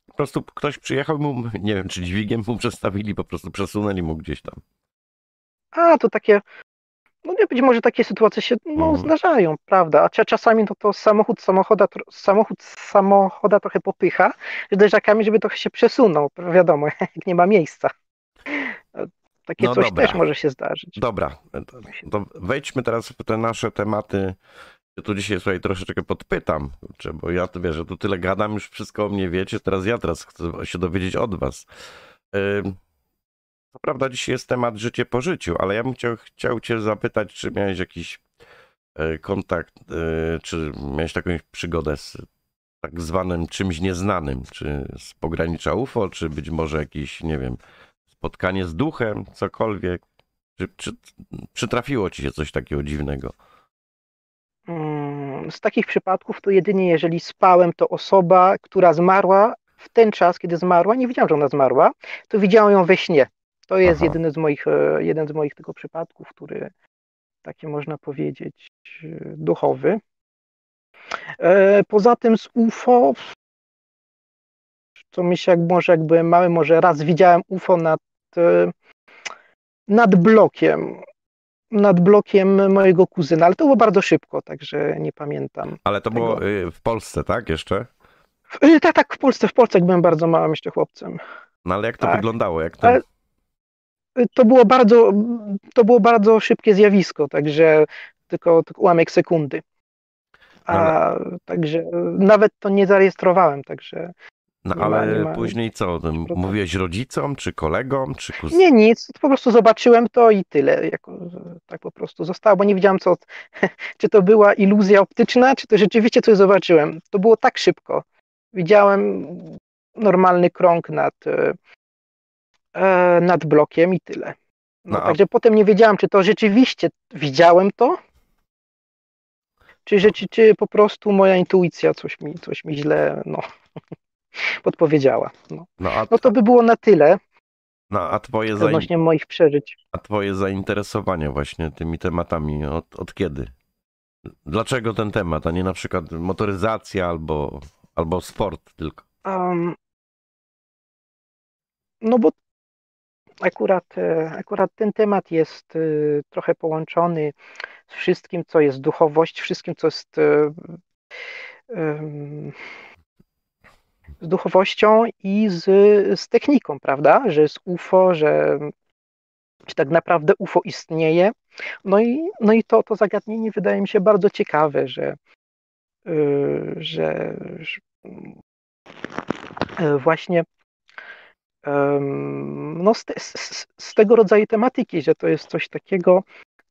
po prostu ktoś przyjechał mu, nie wiem, czy dźwigiem mu przestawili, po prostu przesunęli mu gdzieś tam. A, to takie, no nie, być może takie sytuacje się no, mhm. zdarzają, prawda? A czasami to, no, to samochód, samochoda, samochód samochoda trochę popycha z deżakami, żeby trochę się przesunął, wiadomo, jak nie ma miejsca. Takie no coś dobra. też może się zdarzyć. Dobra, tak to wejdźmy teraz w te nasze tematy. Ja tu dzisiaj sobie troszeczkę podpytam, bo ja tu wiesz, że tu tyle gadam, już wszystko o mnie wiecie, teraz ja teraz chcę się dowiedzieć od was. to prawda dzisiaj jest temat życie po życiu, ale ja bym chciał, chciał cię zapytać, czy miałeś jakiś e, kontakt, e, czy miałeś taką przygodę z tak zwanym czymś nieznanym, czy z pogranicza UFO, czy być może jakiś, nie wiem, spotkanie z duchem, cokolwiek? Czy, czy, przytrafiło ci się coś takiego dziwnego? Mm, z takich przypadków to jedynie jeżeli spałem, to osoba, która zmarła w ten czas, kiedy zmarła, nie widziałem, że ona zmarła, to widziałem ją we śnie. To jest jedyny z moich, e, jeden z moich tylko przypadków, który taki można powiedzieć e, duchowy. E, poza tym z UFO, co mi się jak może jak byłem mały, może raz widziałem UFO nad Y, nad blokiem. Nad blokiem mojego kuzyna, ale to było bardzo szybko, także nie pamiętam. Ale to tego. było w Polsce, tak? Jeszcze? Y, tak, tak, w Polsce, w Polsce, jak byłem bardzo małym jeszcze chłopcem. No ale jak to tak. wyglądało? Jak to... Y, to było bardzo, to było bardzo szybkie zjawisko, także tylko, tylko ułamek sekundy. No, A, Także nawet to nie zarejestrowałem, także no, no nie ale ma, ma. później co? No, mówiłeś rodzicom, czy kolegom, czy kuzynom? Nie, nic. Po prostu zobaczyłem to i tyle. Jako, tak po prostu zostało, bo nie wiedziałem, co, czy to była iluzja optyczna, czy to rzeczywiście coś zobaczyłem. To było tak szybko. Widziałem normalny krąg nad, e, e, nad blokiem i tyle. No, no, także a... potem nie wiedziałem, czy to rzeczywiście widziałem to, czy, rzeczy, czy po prostu moja intuicja coś mi, coś mi źle, no. podpowiedziała. No, no, a... no to by było na tyle. No, a twoje zain... moich przeżyć. A twoje zainteresowanie właśnie tymi tematami od, od kiedy? Dlaczego ten temat, a nie na przykład motoryzacja albo, albo sport tylko? Um, no bo akurat, e, akurat ten temat jest e, trochę połączony z wszystkim, co jest duchowość, wszystkim, co jest e, z duchowością i z, z techniką, prawda? Że jest UFO, że tak naprawdę UFO istnieje. No i, no i to, to zagadnienie wydaje mi się bardzo ciekawe, że, yy, że yy, właśnie yy, no z, te, z, z, tego rodzaju tematyki, że to jest coś takiego,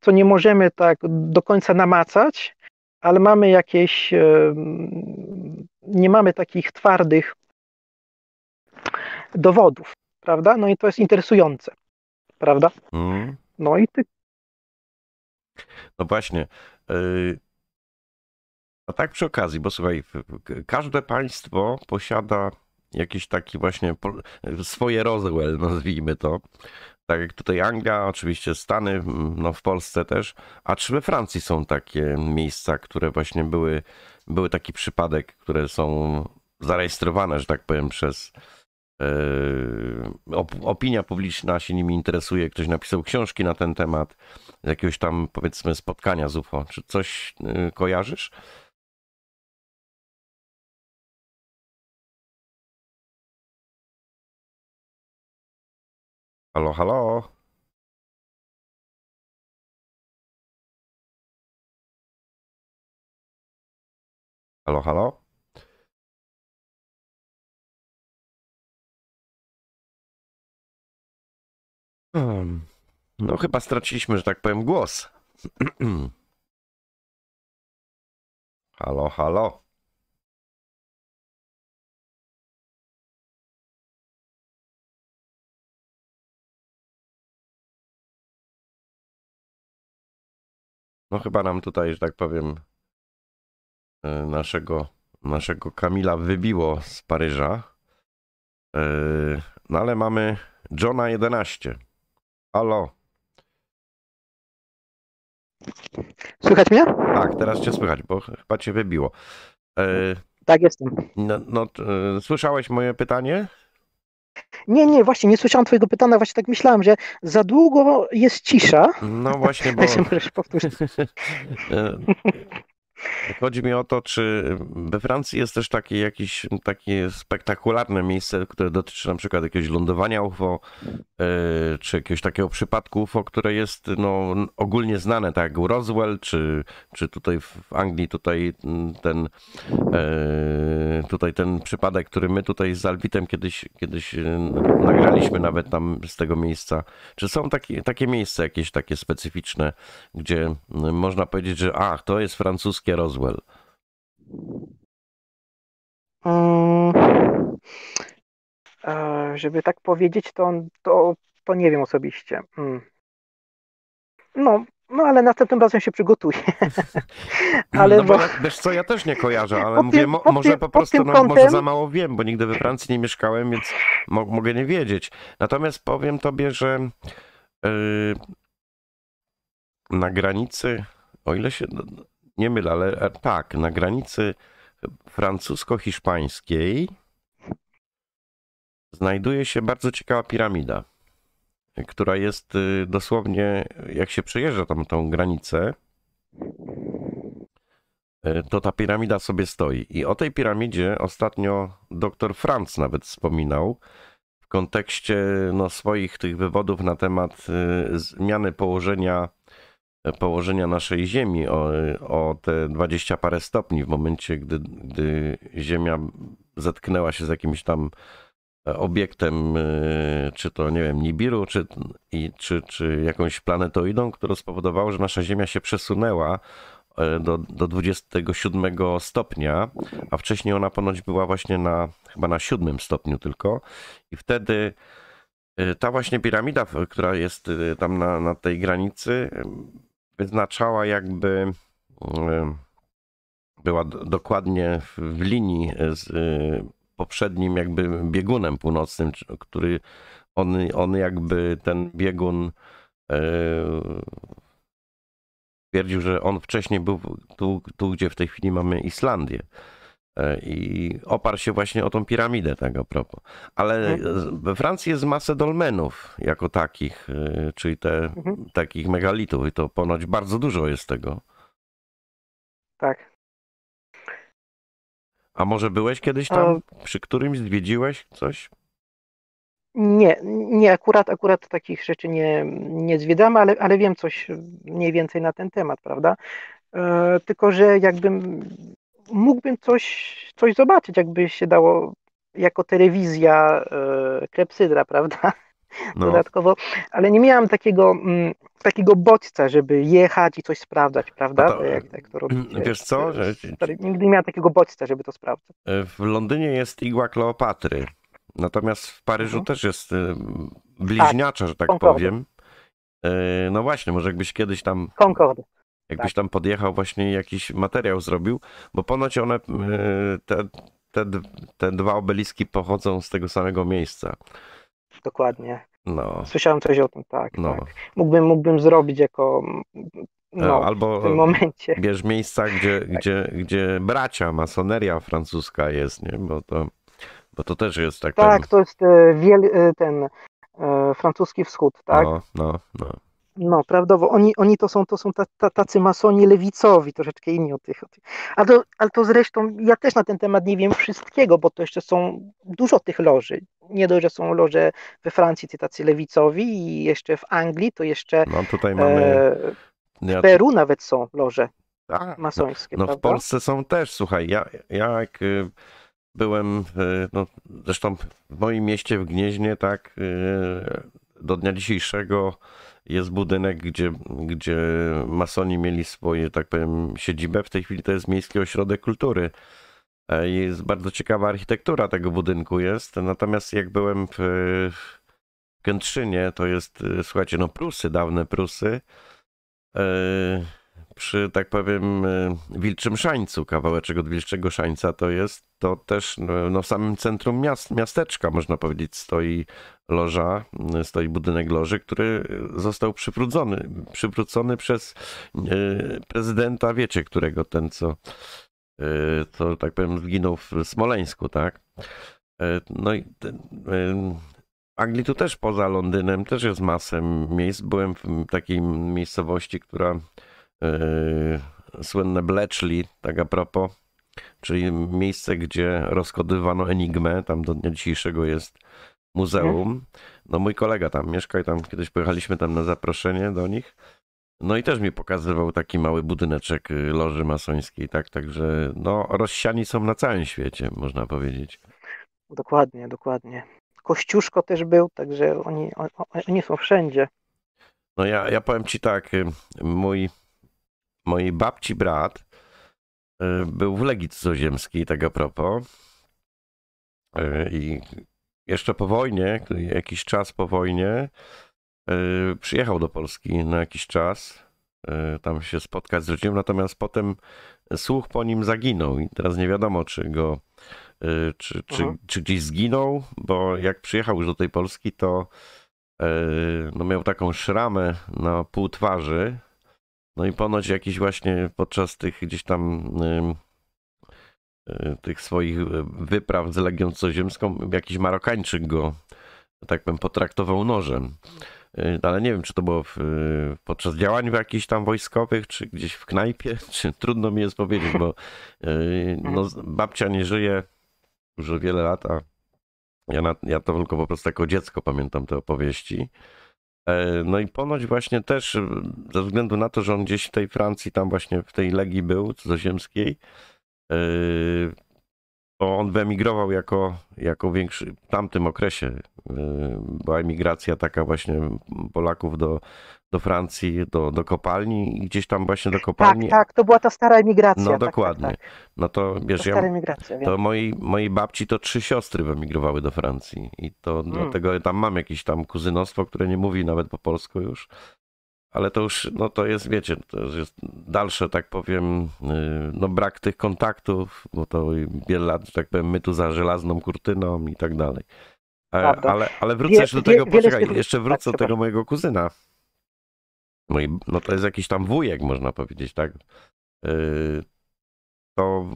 co nie możemy tak do końca namacać, ale mamy jakieś nie mamy takich twardych dowodów, prawda? No i to jest interesujące, prawda? Mm. No i ty. No właśnie. Y, a tak przy okazji, bo słuchaj, każde państwo posiada jakiś taki właśnie swoje Roswell, nazwijmy to. Tak jak tutaj Anglia, oczywiście Stany, no w Polsce też, a czy we Francji są takie miejsca, które właśnie były były taki przypadek, które są zarejestrowane, że tak powiem, przez e, opinia publiczna się nimi interesuje, ktoś napisał książki na ten temat, z jakiegoś tam powiedzmy spotkania z UFO. Czy coś e, kojarzysz? Halo, halo. Halo, halo? Hmm. No chyba straciliśmy, że tak powiem, głos. halo, halo. No chyba nam tutaj, że tak powiem, E, naszego, naszego Kamila wybiło z Paryża. E, no ale mamy Johna 11. Halo. Słychać mnie? Tak, teraz cię słychać, bo chyba cię wybiło. E, tak, jestem. No, no, słyszałeś moje pytanie? Nie, nie, właśnie nie słyszałem twojego pytania, właśnie tak myślałem, że za długo jest cisza. No właśnie, bo... możesz powtórzyć. Tak, chodzi mi o to, czy we Francji jest też takie jakieś takie spektakularne miejsce, które dotyczy na przykład jakiegoś lądowania UFO, e, czy jakiegoś takiego przypadku UFO, które jest no, ogólnie znane, tak jak Roswell, czy, czy tutaj w Anglii tutaj ten, e, tutaj ten przypadek, który my tutaj z Alwitem kiedyś, kiedyś e, nagraliśmy nawet tam z tego miejsca. Czy są takie, takie miejsca jakieś takie specyficzne, gdzie no, można powiedzieć, że a, to jest francuskie Roswell? Mm. E, żeby tak powiedzieć, to, to, to nie wiem osobiście. Mm. No, no ale następnym razem się przygotuję. ale no bo... bo... Ja, wiesz co, ja też nie kojarzę, ale mówię, tym, mo, może tym, po prostu, no, kątem... może za mało wiem, bo nigdy we Francji nie mieszkałem, więc mo, mogę nie wiedzieć. Natomiast powiem tobie, że yy, na granicy, o ile się nie mylę, ale e, tak, na granicy francusko-hiszpańskiej znajduje się bardzo ciekawa piramida, która jest y, dosłownie, jak się przejeżdża tam tą granicę, e, to ta piramida sobie stoi. I o tej piramidzie ostatnio doktor Franz nawet wspominał w kontekście no, swoich tych wywodów na temat y, zmiany położenia położenia naszej Ziemi o, o te dwadzieścia parę stopni w momencie, gdy, gdy Ziemia zetknęła się z jakimś tam e, obiektem, e, czy to, nie wiem, Nibiru, czy, i, czy, czy jakąś planetoidą, która spowodowała, że nasza Ziemia się przesunęła e, do, do 27 stopnia, a wcześniej ona ponoć była właśnie na, chyba na 7 stopniu tylko. I wtedy ta właśnie piramida, która jest tam na, na tej granicy, wyznaczała jakby, była dokładnie w linii z y, poprzednim jakby biegunem północnym, który on, on jakby ten biegun e, twierdził, że on wcześniej był tu, tu, gdzie w tej chwili mamy Islandię. E, i oparł się właśnie o tą piramidę tak propos. Ale mhm. we Francji jest masę dolmenów jako takich, e, czyli te, mhm. takich megalitów i to ponoć bardzo dużo jest tego. Tak. A może byłeś kiedyś tam? A... Przy którymś zwiedziłeś coś? Nie, nie, akurat, akurat takich rzeczy nie, nie zwiedzam, ale, ale wiem coś mniej więcej na ten temat, prawda? E, tylko, że jakbym mógłbym coś, coś zobaczyć, jakby się dało jako telewizja e, prawda? No. Dodatkowo, ale nie miałam takiego, m, mm, takiego bodźca, żeby jechać i coś sprawdzać, prawda? To, jak, jak to robić, mm, wiesz co? Nigdy nie miałam takiego bodźca, żeby to sprawdzać. E, w Londynie jest igła Kleopatry, natomiast w Paryżu mhm. też jest e, tak, bliźniacza, tak, że tak powiem. E, no właśnie, może jakbyś kiedyś tam. Concord. Tak. Jakbyś tak. tam podjechał, właśnie jakiś materiał zrobił, bo ponoć one, e, te, te, te dwa obeliski pochodzą z tego samego miejsca. Dokładnie. No. Słyszałem coś o tym, tak. No. tak. Mógłbym, mógłbym zrobić jako. E, no, Albo w tym momencie. bierz miejsca, gdzie, tak. gdzie, gdzie bracia, masoneria francuska jest, nie? Bo to, bo to też jest tak. Tak, ten... to jest e, wiel... ten francuski wschód, tak? No, no, no. No, prawdowo. Oni, oni to są, to są tacy masoni lewicowi, troszeczkę inni od tych. Od tych. A to, ale to zresztą ja też na ten temat nie wiem wszystkiego, bo to jeszcze są dużo tych loży. Nie dość, że są loże we Francji, ci tacy lewicowi i jeszcze w Anglii, to jeszcze no, tutaj mamy... E, w Peru nawet są loże A, no, masońskie. No, no w Polsce są też, słuchaj, ja, ja jak y, byłem, y, no, zresztą w moim mieście w Gnieźnie, tak, y, do dnia dzisiejszego jest budynek, gdzie, gdzie masoni mieli swoje, tak powiem, siedzibę. W tej chwili to jest Miejski Ośrodek Kultury. E, jest bardzo ciekawa architektura tego budynku jest. Natomiast jak byłem w, Kętrzynie, to jest, e, słuchajcie, no Prusy, dawne Prusy, e, przy, tak powiem, e, Wilczym Szańcu, kawałeczek od Wilczego Szańca to jest, to też no, no w samym centrum miast, miasteczka, można powiedzieć, stoi loża, e, stoi budynek loży, który został przyprudzony, przyprudzony przez e, prezydenta, wiecie, którego ten, co, co tak powiem, zginął w Smoleńsku, tak? No i Anglii tu też poza Londynem też jest masę miejsc. Byłem w takiej miejscowości, która Yy, słynne Bletchley, tak a propos, czyli miejsce, gdzie rozkodywano Enigmę, tam do dnia dzisiejszego jest muzeum. Mhm. No mój kolega tam mieszka i tam kiedyś pojechaliśmy tam na zaproszenie do nich. No i też mi pokazywał taki mały budyneczek y, loży masońskiej, tak? Także no, rozsiani są na całym świecie, można powiedzieć. Dokładnie, dokładnie. Kościuszko też był, także oni, oni, oni są wszędzie. No ja, ja powiem ci tak, y, mój mojej babci brat y, był w Legii Cudzoziemskiej, tak a propos. Y, I jeszcze po wojnie, jakiś czas po wojnie, y, przyjechał do Polski na jakiś czas. Tam się spotkać z rodziną, natomiast potem słuch po nim zaginął i teraz nie wiadomo, czy go czy, czy, mhm. czy gdzieś zginął, bo jak przyjechał już do tej Polski, to no miał taką szramę na pół twarzy, no i ponoć jakiś właśnie podczas tych gdzieś tam y, tych swoich y, wypraw z Legią Cudzoziemską jakiś Marokańczyk go, tak bym, potraktował nożem. Y, ale nie wiem, czy to było w, podczas działań jakichś tam wojskowych, czy gdzieś w knajpie, czy trudno mi jest powiedzieć, bo no, babcia nie żyje już wiele lat, a ja, na, ja to tylko po prostu jako dziecko pamiętam te opowieści. E, no i ponoć właśnie też e, ze względu na to, że on gdzieś w tej Francji, tam właśnie w tej Legii był, cudzoziemskiej, bo on wyemigrował jako, jako większy w tamtym okresie. Y, była emigracja taka właśnie Polaków do, do Francji, do, do kopalni i gdzieś tam właśnie do kopalni. Tak, tak, to była ta stara emigracja. No tak, tak dokładnie. Tak, tak. No to wiesz, to ja, to mojej, mojej babci to trzy siostry wyemigrowały do Francji i to hmm. dlatego ja tam mam jakieś tam kuzynostwo, które nie mówi nawet po polsku już ale to już, no to jest, wiecie, to jest dalsze, tak powiem, y, no brak tych kontaktów, bo to wiele lat, że tak powiem, my tu za żelazną kurtyną i tak dalej. E, ale, ale wrócę jeszcze do tego, wie, poczekaj, tych... jeszcze wrócę tak, do tego mojego kuzyna. No, no to jest jakiś tam wujek, można powiedzieć, tak? Y, to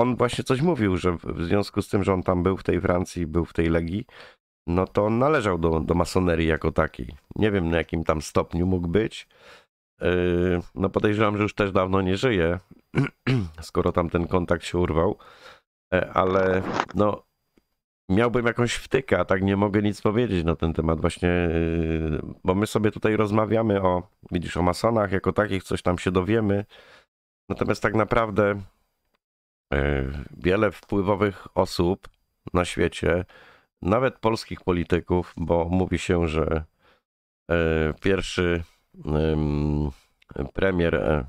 on właśnie coś mówił, że w związku z tym, że on tam był w tej Francji, był w tej Legii, no to on należał do, do masonerii jako takiej. Nie wiem na jakim tam stopniu mógł być. Yy, no podejrzewam, że już też dawno nie żyje, skoro tam ten kontakt się urwał, e, ale no miałbym jakąś wtykę, a tak nie mogę nic powiedzieć na ten temat właśnie, yy, bo my sobie tutaj rozmawiamy o, widzisz, o masonach jako takich, coś tam się dowiemy, natomiast tak naprawdę yy, wiele wpływowych osób na świecie nawet polskich polityków, bo mówi się, że e, pierwszy premier e,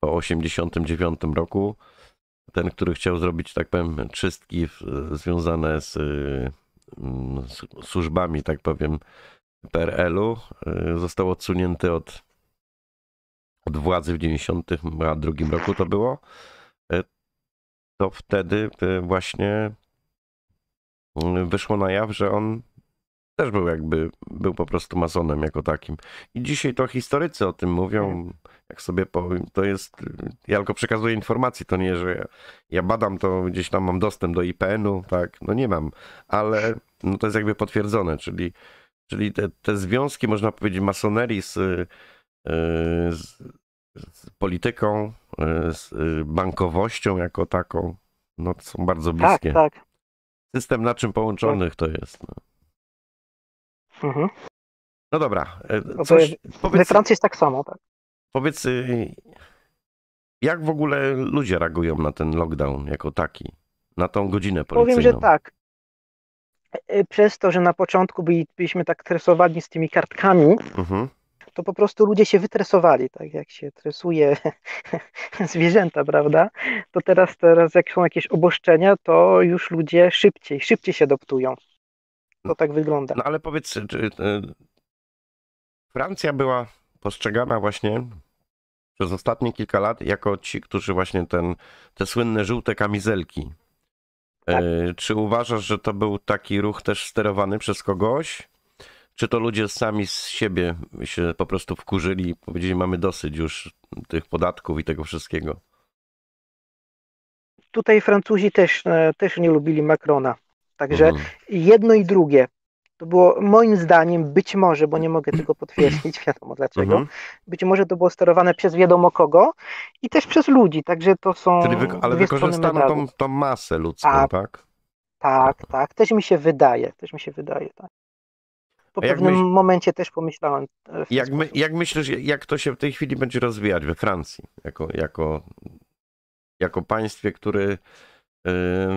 po 1989 roku, ten, który chciał zrobić, tak powiem, czystki związane z, e, z służbami, tak powiem, PRL-u, został odsunięty od, od władzy w 1992 roku to było. To wtedy właśnie wyszło na jaw, że on też był jakby, był po prostu masonem jako takim. I dzisiaj to historycy o tym mówią, mhm. jak sobie powiem, to jest, ja tylko przekazuję informacji, to nie, że ja, ja badam to, gdzieś tam mam dostęp do IPN-u, tak, no nie mam, ale no to jest jakby potwierdzone, czyli, czyli te, te związki, można powiedzieć, masonerii z, y, z, z polityką, y, z y, bankowością jako taką, no to są bardzo bliskie. Tak, tak. System na czym połączonych to jest. No, mhm. no dobra. E, no coś, powiedz, we Francji jest tak samo, tak? Powiedz, y, jak w ogóle ludzie reagują na ten lockdown jako taki? Na tą godzinę policyjną? Powiem, że tak. E, e, przez to, że na początku byliśmy tak stresowani z tymi kartkami, mhm to po prostu ludzie się wytresowali, tak jak się tresuje zwierzęta, prawda? To teraz, teraz jak są jakieś oboszczenia, to już ludzie szybciej, szybciej się adoptują. To tak wygląda. No ale powiedz, czy, czy, e, Francja była postrzegana właśnie przez ostatnie kilka lat jako ci, którzy właśnie ten, te słynne żółte kamizelki. Tak. E, czy uważasz, że to był taki ruch też sterowany przez kogoś? Czy to ludzie sami z siebie się po prostu wkurzyli i powiedzieli, mamy dosyć już tych podatków i tego wszystkiego? Tutaj Francuzi też, e, też nie lubili Macrona. Także mhm. jedno i drugie. To było moim zdaniem, być może, bo nie mogę tego potwierdzić, wiadomo dlaczego, mhm. być może to było sterowane przez wiadomo kogo i też przez ludzi, także to są. Czyli wy, ale wykorzystano tą, tą, masę ludzką, A, tak? Tak, tak, też mi się wydaje, też mi się wydaje, tak po jak pewnym myśl... momencie też pomyślałem. E, jak, my, jak, myślisz, jak to się w tej chwili będzie rozwijać we Francji, jako, jako, jako państwie, które y,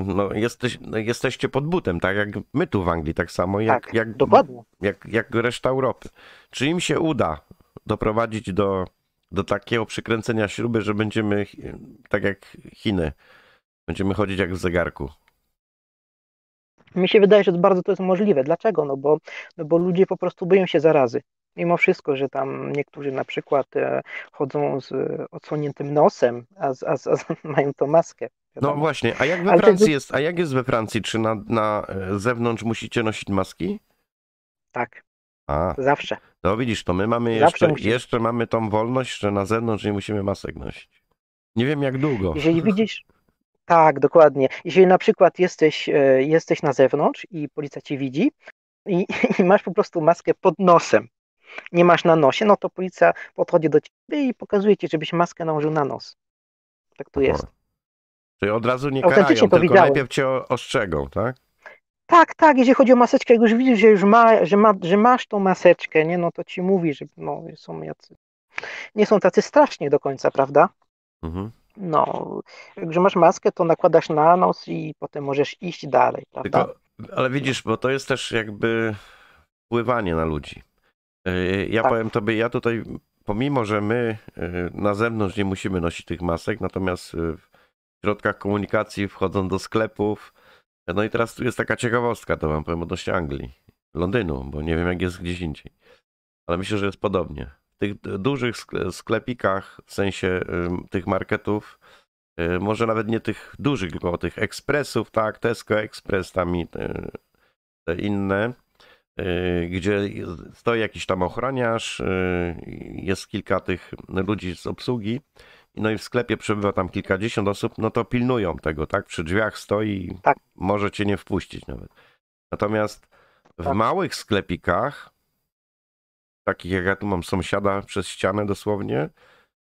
no, jesteś, no, jesteście pod butem, tak jak my tu w Anglii, tak samo jak, tak, jak, dokładnie. jak, jak reszta Europy. Czy im się uda doprowadzić do, do takiego przykręcenia śruby, że będziemy y, tak jak Chiny, będziemy chodzić jak w zegarku? Mi się wydaje, że bardzo to jest możliwe. Dlaczego? No bo, no bo ludzie po prostu boją się zarazy. Mimo wszystko, że tam niektórzy na przykład e, chodzą z odsłoniętym nosem, a, a, a mają to maskę. No wiadomo? No właśnie, a jak we Ale Francji jest, a jak jest we Francji? Czy na, na e, zewnątrz musicie nosić maski? Tak. A, Zawsze. No widzisz, to my mamy jeszcze, jeszcze mamy tą wolność, że na zewnątrz nie musimy masek nosić. Nie wiem jak długo. Jeżeli widzisz, tak, dokładnie. Jeżeli na przykład jesteś, e, jesteś na zewnątrz i policja cię widzi i, i masz po prostu maskę pod nosem, nie masz na nosie, no to policja podchodzi do ciebie i pokazuje ci, żebyś maskę nałożył na nos. Tak tu jest. Czyli od razu nie karają, tylko widziałem. najpierw cię ostrzegą, tak? Tak, tak, jeżeli chodzi o maseczkę, jak już widzisz, że już ma, że, ma, że masz tą maseczkę, nie, no to ci mówi, że no, są jacy, nie są tacy straszni do końca, prawda? Mhm no, grzymasz maskę, to nakładasz na nos i potem możesz iść dalej, prawda? Tylko, ale widzisz, bo to jest też jakby wpływanie na ludzi. E, ja tak. powiem tobie, ja tutaj, pomimo, że my e, na zewnątrz nie musimy nosić tych masek, natomiast e, w środkach komunikacji wchodzą do sklepów. No i teraz tu jest taka ciekawostka, to wam powiem odnośnie Anglii, Londynu, bo nie wiem jak jest gdzieś indziej. Ale myślę, że jest podobnie tych dużych sklepikach, w sensie tych marketów, y, może nawet nie tych dużych, tylko tych ekspresów, tak, Tesco Express, tam i y, te inne, y, gdzie stoi jakiś tam ochroniarz, jest kilka tych ludzi z obsługi, no i w sklepie przebywa tam kilkadziesiąt osób, no to pilnują tego, tak, przy drzwiach stoi, tak. może cię nie wpuścić nawet. Natomiast w tak. małych sklepikach takich jak ja tu mam sąsiada przez ścianę dosłownie,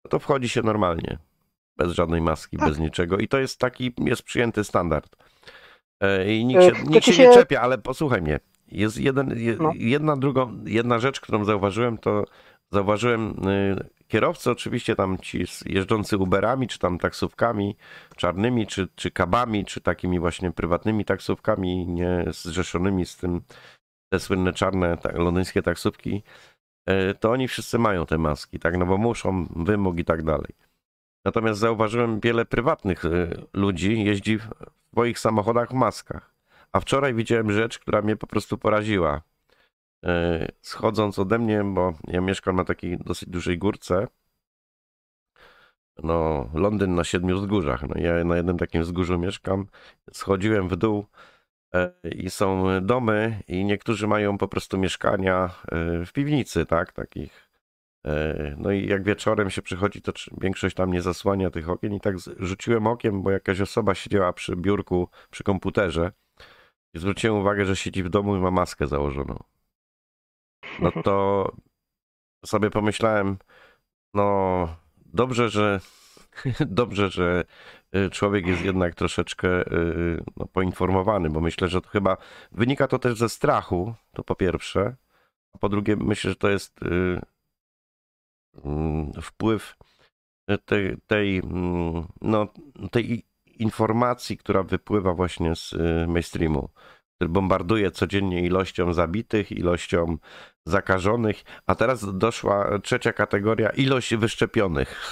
no to wchodzi się normalnie. Bez żadnej maski, tak. bez niczego. I to jest taki, jest przyjęty standard. E, I nikt e, się, nikt się, nie czepia, ale posłuchaj mnie. Jest jeden, no. jedna, drugą, jedna rzecz, którą zauważyłem, to zauważyłem y, kierowcy, oczywiście tam ci jeżdżący Uberami, czy tam taksówkami czarnymi, czy, czy kabami, czy takimi właśnie prywatnymi taksówkami, nie zrzeszonymi z tym, te słynne czarne tak, londyńskie taksówki, E, to oni wszyscy mają te maski, tak? No bo muszą, wymóg i tak dalej. Natomiast zauważyłem wiele prywatnych e, ludzi jeździ w swoich samochodach w maskach. A wczoraj widziałem rzecz, która mnie po prostu poraziła. E, schodząc ode mnie, bo ja mieszkam na takiej dosyć dużej górce, no Londyn na siedmiu wzgórzach, no ja na jednym takim wzgórzu mieszkam, schodziłem w dół, E, i są domy i niektórzy mają po prostu mieszkania e, w piwnicy, tak, takich. E, no i jak wieczorem się przychodzi, to większość tam nie zasłania tych okien i tak rzuciłem okiem, bo jakaś osoba siedziała przy biurku, przy komputerze i zwróciłem uwagę, że siedzi w domu i ma maskę założoną. No to sobie pomyślałem, no dobrze, że dobrze, że Y, człowiek jest jednak troszeczkę y, y, no, poinformowany, bo myślę, że to chyba wynika to też ze strachu, to po pierwsze, a po drugie myślę, że to jest mm, wpływ tej, tej, mm, no, tej informacji, która wypływa właśnie z mainstreamu, który bombarduje codziennie ilością zabitych, ilością zakażonych, a teraz doszła trzecia kategoria ilość wyszczepionych.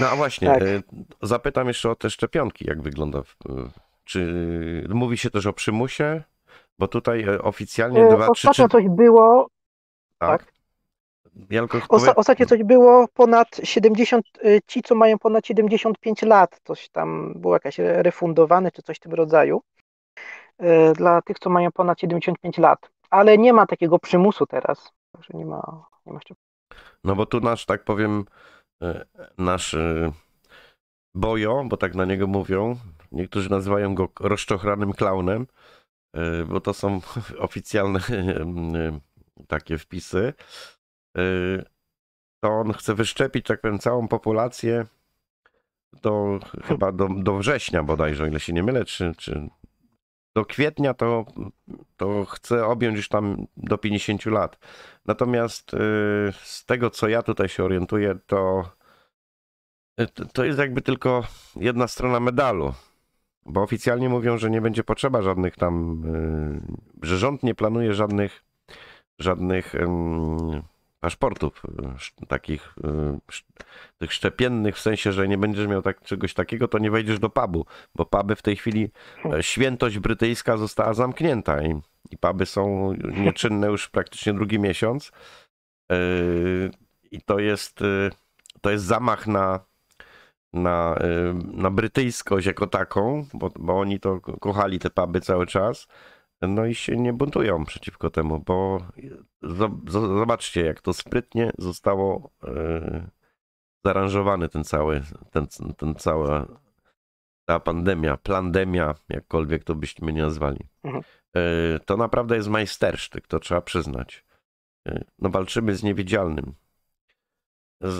No a właśnie, tak. Y, zapytam jeszcze o te szczepionki, jak wygląda. Y, czy y, mówi się też o przymusie? Bo tutaj oficjalnie e, dwa, Ostatnio trzy, coś było. Tak. tak. Ja Osta ostatnio coś było ponad 70, ci co mają ponad 75 lat, coś tam było jakieś refundowane czy coś w tym rodzaju dla tych, co mają ponad 75 lat. Ale nie ma takiego przymusu teraz, także nie ma, nie ma szczepionki. No bo tu nasz, tak powiem, E, nasz e, Bojo, bo tak na niego mówią. Niektórzy nazywają go rozczochranym klaunem, e, bo to są oficjalne takie wpisy. To on chce wyszczepić, tak powiem, całą populację do chyba do, do września bodajże, o ile się nie mylę, czy, czy do kwietnia, to, to chcę objąć już tam do 50 lat. Natomiast y, z tego, co ja tutaj się orientuję, to, to jest jakby tylko jedna strona medalu. Bo oficjalnie mówią, że nie będzie potrzeba żadnych tam, y, że rząd nie planuje żadnych, żadnych paszportów e, takich e, tych szczepiennych, w sensie, że nie będziesz miał tak, czegoś takiego, to nie wejdziesz do pubu, bo puby w tej chwili, e, świętość brytyjska została zamknięta i, i puby są nieczynne już praktycznie drugi miesiąc i to jest, to jest zamach na, na, na brytyjskość jako taką, bo, bo oni to kochali te puby cały czas no i się nie buntują przeciwko temu, bo zobaczcie, jak to sprytnie zostało e, zaaranżowany ten cały, ten, ten cała ta pandemia, plandemia, jakkolwiek to byśmy nie nazwali. Mhm. E, to naprawdę jest majstersztyk, to trzeba przyznać. E, no walczymy z niewidzialnym. Z,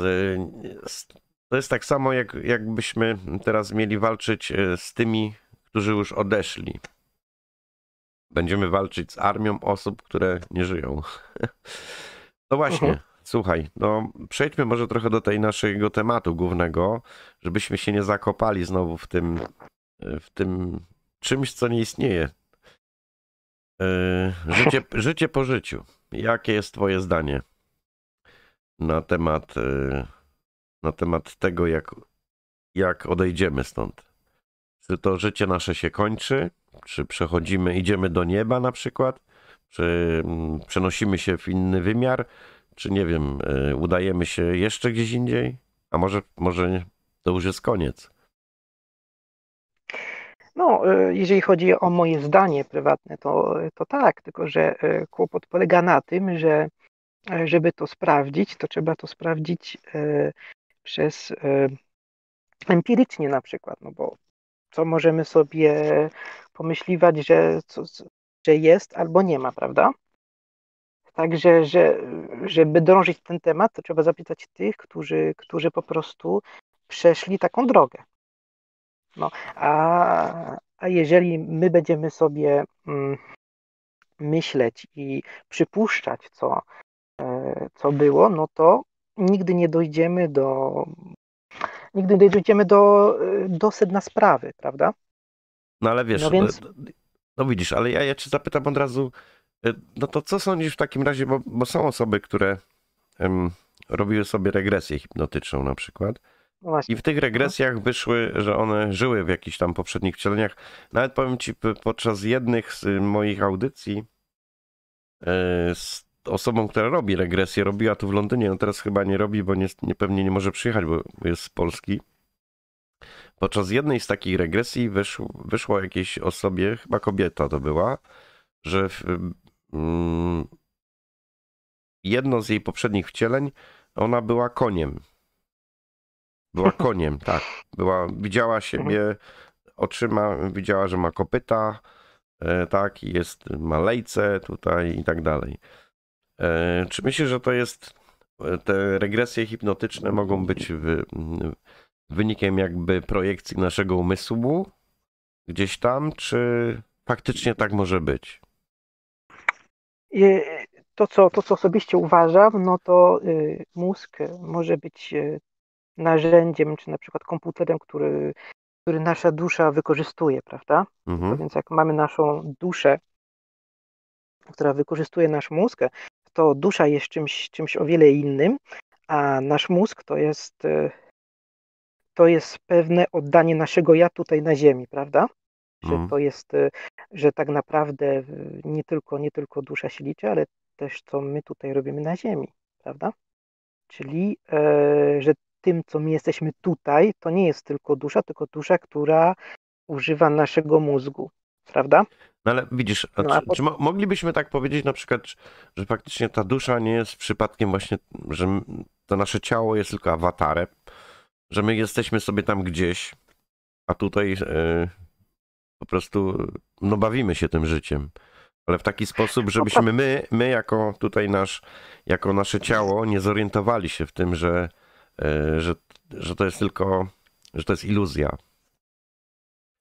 z, to jest tak samo, jak, jakbyśmy teraz mieli walczyć z tymi, którzy już odeszli Będziemy walczyć z armią osób, które nie żyją. No właśnie, uh-huh. słuchaj, no przejdźmy może trochę do tej naszego tematu głównego, żebyśmy się nie zakopali znowu w tym, w tym czymś, co nie istnieje. E, życie, życie po życiu. Jakie jest twoje zdanie na temat, e, na temat tego, jak, jak odejdziemy stąd? Czy to życie nasze się kończy? Czy przechodzimy, idziemy do nieba na przykład? Czy mm, przenosimy się w inny wymiar? Czy nie wiem, y, udajemy się jeszcze gdzieś indziej? A może, może to już jest koniec? No, y, jeżeli chodzi o moje zdanie prywatne, to, to tak, tylko że y, kłopot polega na tym, że żeby to sprawdzić, to trzeba to sprawdzić przez empirycznie na przykład, no bo co możemy sobie pomyśliwać, że, co, że jest albo nie ma, prawda? Także, że, żeby drążyć ten temat, to trzeba zapytać tych, którzy, którzy po prostu przeszli taką drogę. No, a, a jeżeli my będziemy sobie mm, myśleć i przypuszczać, co, e, co było, no to nigdy nie dojdziemy do nigdy nie dojdziemy do, y, do sedna sprawy, prawda? No ale wiesz, no, więc... no, no widzisz, ale ja, ja cię zapytam od razu, y, no to co sądzisz w takim razie, bo, bo są osoby, które um, robiły sobie regresję hipnotyczną na przykład, no I w tych regresjach wyszły, że one żyły w jakichś tam poprzednich wcieleniach. Nawet powiem ci, podczas jednych z moich audycji y, z osobą, która robi regresję, robiła tu w Londynie, no teraz chyba nie robi, bo nie, nie, pewnie nie może przyjechać, bo jest z Polski. Podczas jednej z takich regresji wyszło, wyszło jakiejś osobie, chyba kobieta to była, że w, mm, jedno z jej poprzednich wcieleń, ona była koniem. Była koniem, tak. Była, widziała siebie oczyma, widziała, że ma kopyta, e, tak, jest, ma lejce tutaj i tak dalej. E, czy myślisz, że to jest, e, te regresje hipnotyczne mogą być w, wynikiem jakby projekcji naszego umysłu gdzieś tam, czy faktycznie tak może być? E, to, co, to, co osobiście uważam, no to mózg może być narzędziem, czy na przykład komputerem, który, który nasza dusza wykorzystuje, prawda? Mhm. więc jak mamy naszą duszę, która wykorzystuje nasz mózg, to dusza jest czymś, czymś o wiele innym, a nasz mózg to jest, e, to jest pewne oddanie naszego ja tutaj na ziemi, prawda? Że mhm. to jest, e, że tak naprawdę e, nie tylko, nie tylko dusza się liczy, ale też co my tutaj robimy na ziemi, prawda? Czyli, że tym, co my jesteśmy tutaj, to nie jest tylko dusza, tylko dusza, która używa naszego mózgu. Prawda? No ale widzisz, no, czy, no, po... czy mo moglibyśmy tak powiedzieć na przykład, że faktycznie ta dusza nie jest przypadkiem właśnie, że to nasze ciało jest tylko awatarem, że my jesteśmy sobie tam gdzieś, a tutaj yy, po prostu no bawimy się tym życiem. Ale w taki sposób, no żebyśmy tak. my, my jako tutaj nasz, jako nasze ciało nie zorientowali się w tym, że, e, że, że to jest tylko, że to jest iluzja.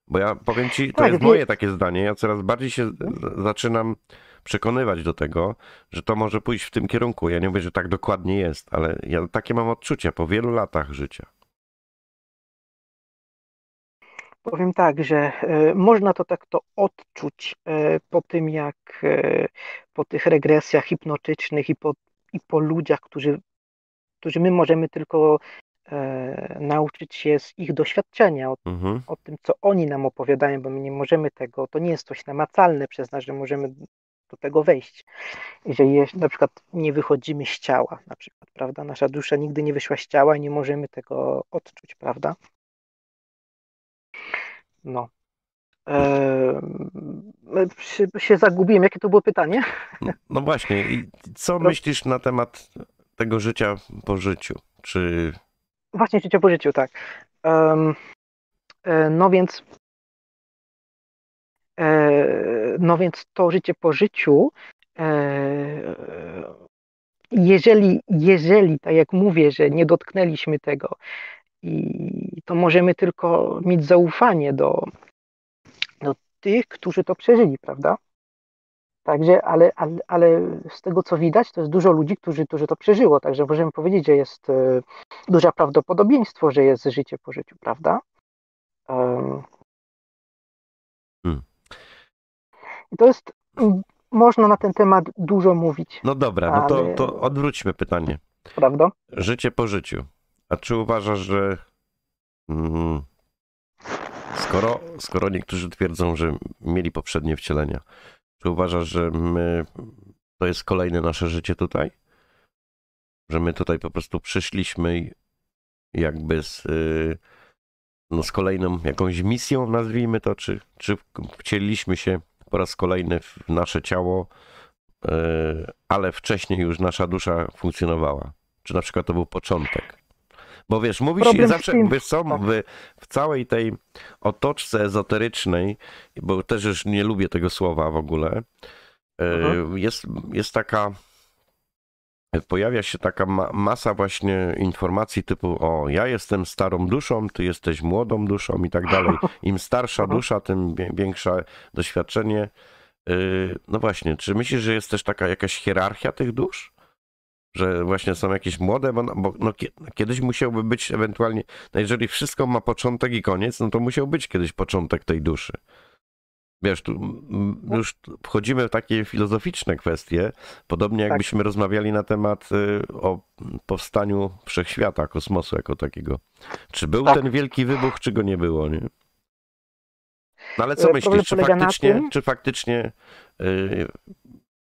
Bo ja powiem ci, to tak, jest moje takie zdanie. Ja coraz bardziej się zaczynam przekonywać do tego, że to może pójść w tym kierunku. Ja nie mówię, że tak dokładnie jest, ale ja takie mam odczucia po wielu latach życia. Powiem tak, że e, można to tak to odczuć e, po tym, jak e, po tych regresjach hipnotycznych i po, i po ludziach, którzy, którzy my możemy tylko e, nauczyć się z ich doświadczenia, o, mhm. o, tym, co oni nam opowiadają, bo my nie możemy tego, to nie jest coś namacalne przez nas, że możemy do tego wejść. Jeżeli na przykład nie wychodzimy z ciała, na przykład, prawda? Nasza dusza nigdy nie wyszła z ciała i nie możemy tego odczuć, prawda? No. Eee, się, się zagubiłem. Jakie to było pytanie? No właśnie. I co no. myślisz na temat tego życia po życiu? Czy Właśnie życie po życiu, tak. Um, no więc. E, no więc to życie po życiu, e, jeżeli, jeżeli, tak jak mówię, że nie dotknęliśmy tego, i to możemy tylko mieć zaufanie do, do tych, którzy to przeżyli, prawda? Także, ale, ale, ale z tego co widać, to jest dużo ludzi, którzy, którzy to przeżyło. Także możemy powiedzieć, że jest y, duże prawdopodobieństwo, że jest życie po życiu, prawda? Um. Hmm. I to jest. Można na ten temat dużo mówić. No dobra, ale... no to, to odwróćmy pytanie. Prawda? Życie po życiu. A czy uważasz, że. Mm, skoro, skoro niektórzy twierdzą, że mieli poprzednie wcielenia, czy uważasz, że my to jest kolejne nasze życie tutaj? Że my tutaj po prostu przyszliśmy jakby z, y, no z kolejną jakąś misją, nazwijmy to, czy, czy wcieliśmy się po raz kolejny w nasze ciało, y, ale wcześniej już nasza dusza funkcjonowała? Czy na przykład to był początek? Bo wiesz, mówi się zawsze, wiesz co, w, w całej tej otoczce ezoterycznej, bo też już nie lubię tego słowa w ogóle, e, mhm. jest, jest taka pojawia się taka ma masa właśnie informacji typu o ja jestem starą duszą, ty jesteś młodą duszą i tak dalej. Im starsza mhm. dusza, tym większe doświadczenie. E, no właśnie, czy myślisz, że jest też taka jakaś hierarchia tych dusz? że właśnie są jakieś młode, bo, no, bo no, kiedyś musiałby być ewentualnie, no jeżeli wszystko ma początek i koniec, no to musiał być kiedyś początek tej duszy. Wiesz, tu już wchodzimy w takie filozoficzne kwestie, podobnie tak. jakbyśmy rozmawiali na temat y, o powstaniu wszechświata, kosmosu jako takiego. Czy był tak. ten wielki wybuch, czy go nie było, nie? No ale co e, myślisz, czy faktycznie, czy faktycznie y,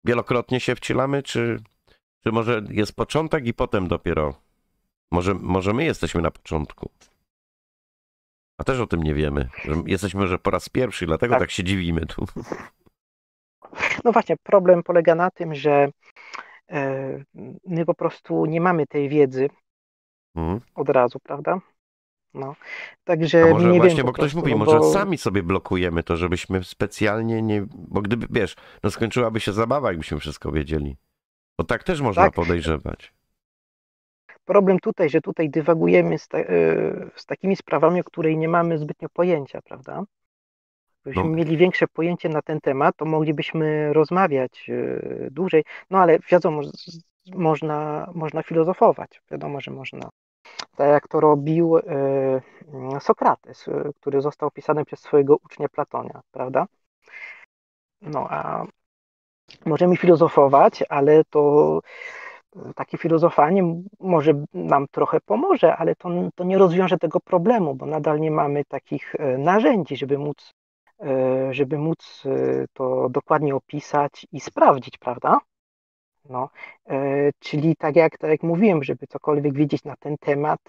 wielokrotnie się wcielamy, czy czy może jest początek i potem dopiero? Może, może my jesteśmy na początku. A też o tym nie wiemy. jesteśmy, że po raz pierwszy, dlatego tak, tak się dziwimy tu. No właśnie, problem polega na tym, że e, my po prostu nie mamy tej wiedzy mhm. od razu, prawda? No. Także A może nie właśnie, wiem, bo prostu, ktoś mówi, no może bo... sami sobie blokujemy to, żebyśmy specjalnie nie... Bo gdyby, wiesz, no skończyłaby się zabawa, jakbyśmy wszystko wiedzieli. Bo tak też można tak. podejrzewać. Problem tutaj, że tutaj dywagujemy z, ta, e, z takimi sprawami, o której nie mamy zbytnio pojęcia, prawda? Gdybyśmy no. mieli większe pojęcie na ten temat, to moglibyśmy rozmawiać e, dłużej, no ale wiadomo, można, można filozofować, wiadomo, że można. Tak jak to robił e, mm, Sokrates, który został opisany przez swojego ucznia Platonia, prawda? No a Możemy filozofować, ale to e, takie filozofowanie może nam trochę pomoże, ale to, to nie rozwiąże tego problemu, bo nadal nie mamy takich e, narzędzi, żeby móc, e, żeby móc to dokładnie opisać i sprawdzić, prawda? No, czyli tak jak, tak jak mówiłem, żeby cokolwiek wiedzieć na ten temat,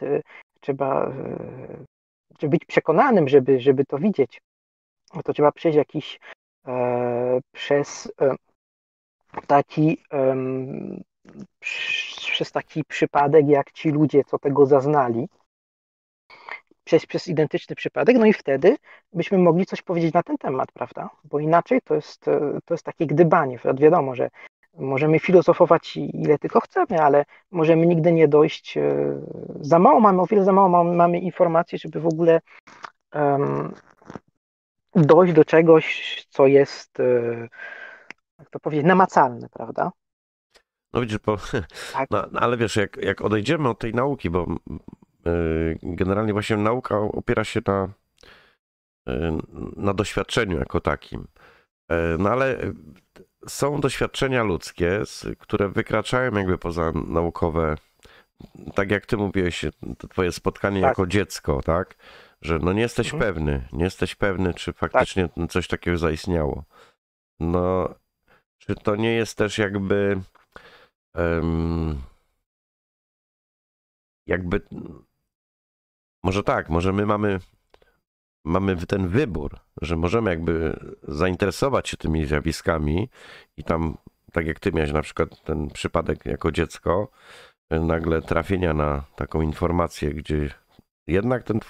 trzeba żeby być przekonanym, żeby, żeby to widzieć. No to trzeba przejść jakiś przez taki, um, przez taki przypadek, jak ci ludzie, co tego zaznali, przez, przez identyczny przypadek, no i wtedy byśmy mogli coś powiedzieć na ten temat, prawda? Bo inaczej to jest, e, to jest takie gdybanie. Wiadomo, że możemy filozofować ile tylko chcemy, ale możemy nigdy nie dojść. E, za mało mamy, o wiele za mało mamy informacji, żeby w ogóle um, dojść do czegoś, co jest. Um, jak to powiedzieć, namacalny, prawda? No widzisz, bo, tak. no, no, ale wiesz, jak, jak odejdziemy od tej nauki, bo mm, y, generalnie właśnie nauka opiera się na, y, na doświadczeniu jako takim. E, no ale są doświadczenia ludzkie, które wykraczają jakby poza naukowe, tak jak ty mówiłeś, twoje spotkanie tak. jako dziecko, tak? Że no nie jesteś mhm. pewny, nie jesteś pewny, czy faktycznie tak. coś takiego zaistniało. No czy to nie jest też jakby. Um, jakby. Może tak, może my mamy, mamy ten wybór, że możemy jakby zainteresować się tymi zjawiskami i tam, tak jak ty miałeś na przykład ten przypadek jako dziecko, nagle trafienia na taką informację, gdzie jednak ten,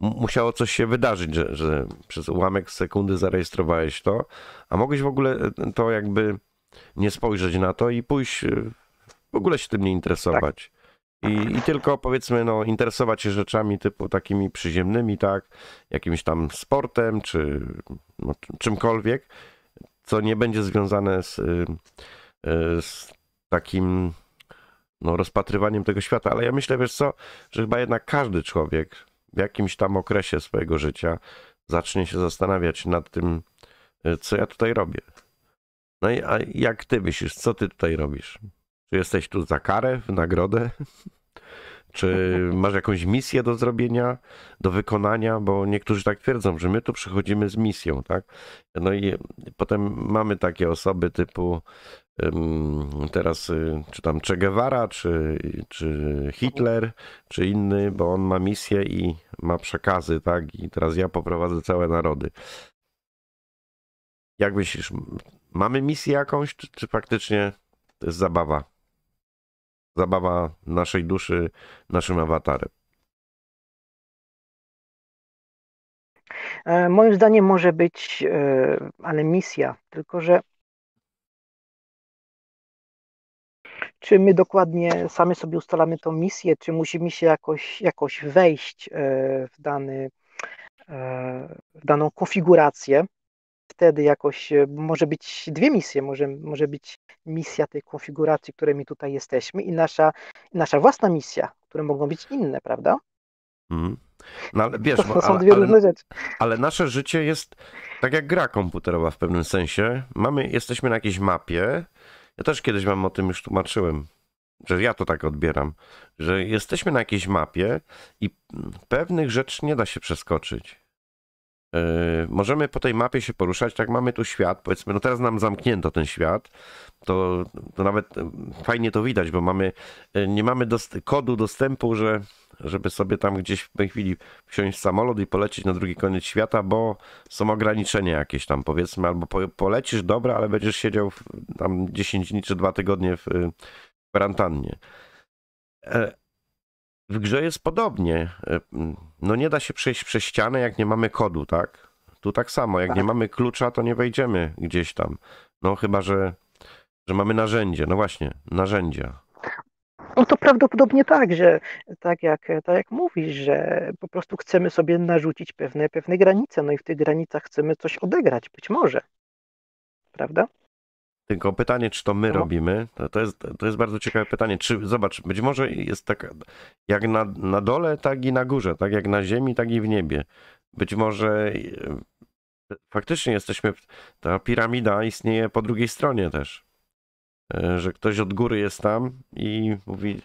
musiało coś się wydarzyć, że, że przez ułamek sekundy zarejestrowałeś to, a mogłeś w ogóle e, to jakby nie spojrzeć na to i pójść, e, w ogóle się tym nie interesować. Tak. I, I, tylko powiedzmy, no, interesować się rzeczami typu takimi przyziemnymi, tak, jakimś tam sportem czy no, czymkolwiek, co nie będzie związane z, e, z takim no, rozpatrywaniem tego świata, ale ja myślę, wiesz co, że chyba jednak każdy człowiek w jakimś tam okresie swojego życia zacznie się zastanawiać nad tym, e, co ja tutaj robię. No i a jak ty myślisz, co ty tutaj robisz? Czy jesteś tu za karę, w nagrodę? Czy masz jakąś misję do zrobienia, do wykonania? Bo niektórzy tak twierdzą, że my tu przychodzimy z misją, tak? No i potem mamy takie osoby typu teraz y, czy tam Che Guevara, czy, czy Hitler, czy inny, bo on ma misję i ma przekazy, tak? I teraz ja poprowadzę całe narody. Jak myślisz, mamy misję jakąś, czy, czy faktycznie to jest zabawa? Zabawa naszej duszy, naszym awatarem. E, moim zdaniem może być, e, ale misja, tylko że czy my dokładnie sami sobie ustalamy tą misję, czy musimy się jakoś, jakoś wejść e, w, dany, e, w daną konfigurację. Wtedy jakoś e, może być dwie misje, może, może być misja tej konfiguracji, której my tutaj jesteśmy i nasza, nasza własna misja, które mogą być inne, prawda? Mhm. No ale wiesz, to, to są dwie ale, różne rzeczy. Ale nasze życie jest tak jak gra komputerowa w pewnym sensie. Mamy, jesteśmy na jakiejś mapie, ja też kiedyś wam o tym już tłumaczyłem, że ja to tak odbieram, że jesteśmy na jakiejś mapie i pewnych rzeczy nie da się przeskoczyć. E, możemy po tej mapie się poruszać, tak mamy tu świat, powiedzmy, no teraz nam zamknięto ten świat, to, to nawet e, fajnie to widać, bo mamy, e, nie mamy dost kodu dostępu, że żeby sobie tam gdzieś w tej chwili wsiąść w samolot i polecieć na drugi koniec świata, bo są ograniczenia jakieś tam, powiedzmy, albo po, polecisz, dobra, ale będziesz siedział w, tam 10 dni czy 2 tygodnie w, w kwarantannie. E, w grze jest podobnie. E, no nie da się przejść przez ścianę, jak nie mamy kodu, tak? Tu tak samo, jak nie tak. mamy klucza, to nie wejdziemy gdzieś tam. No chyba, że, że mamy narzędzie. No właśnie, narzędzia. No to prawdopodobnie tak, że tak jak, tak jak mówisz, że po prostu chcemy sobie narzucić pewne, pewne granice, no i w tych granicach chcemy coś odegrać, być może. Prawda? Tylko pytanie, czy to my no. robimy, to, to, jest, to jest bardzo ciekawe pytanie. Czy, zobacz, być może jest tak jak na, na dole, tak i na górze, tak jak na ziemi, tak i w niebie. Być może e, faktycznie jesteśmy, ta piramida istnieje po drugiej stronie też. E, że ktoś od góry jest tam i mówi,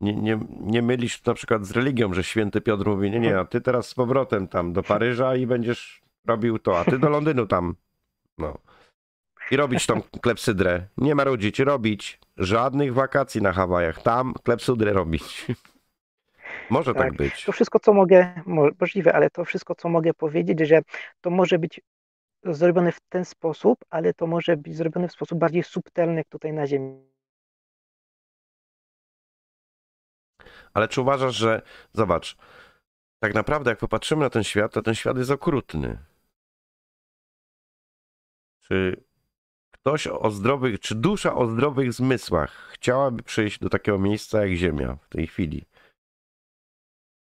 nie, nie, nie mylisz na przykład z religią, że święty Piotr mówi, nie, nie, a ty teraz z powrotem tam do Paryża i będziesz robił to, a ty do Londynu tam. No. I robić tą klepsydrę. Nie marudzić, robić. Żadnych wakacji na Hawajach. Tam klepsydrę robić. Może tak, tak, być. To wszystko, co mogę, możliwe, ale to wszystko, co mogę powiedzieć, że to może być zrobione w ten sposób, ale to może być zrobione w sposób bardziej subtelny, jak tutaj na Ziemi. Ale czy uważasz, że zobacz, tak naprawdę jak popatrzymy na ten świat, to ten świat jest okrutny. Czy ktoś o zdrowych, czy dusza o zdrowych zmysłach chciałaby przyjść do takiego miejsca jak Ziemia w tej chwili?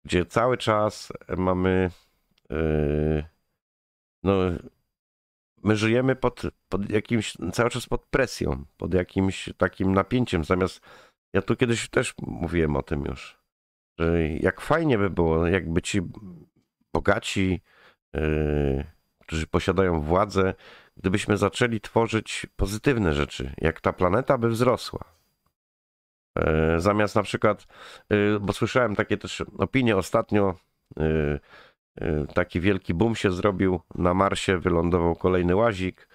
Gdzie cały czas mamy. Yy, no, my żyjemy pod, pod jakimś, cały czas pod presją, pod jakimś takim napięciem, zamiast, ja tu kiedyś też mówiłem o tym już, że jak fajnie by było, jakby ci bogaci, yy, którzy posiadają władzę, gdybyśmy zaczęli tworzyć pozytywne rzeczy, jak ta planeta by wzrosła. Y, zamiast na przykład, y, bo słyszałem takie też opinie ostatnio, y, E, taki wielki boom się zrobił. Na Marsie wylądował kolejny łazik,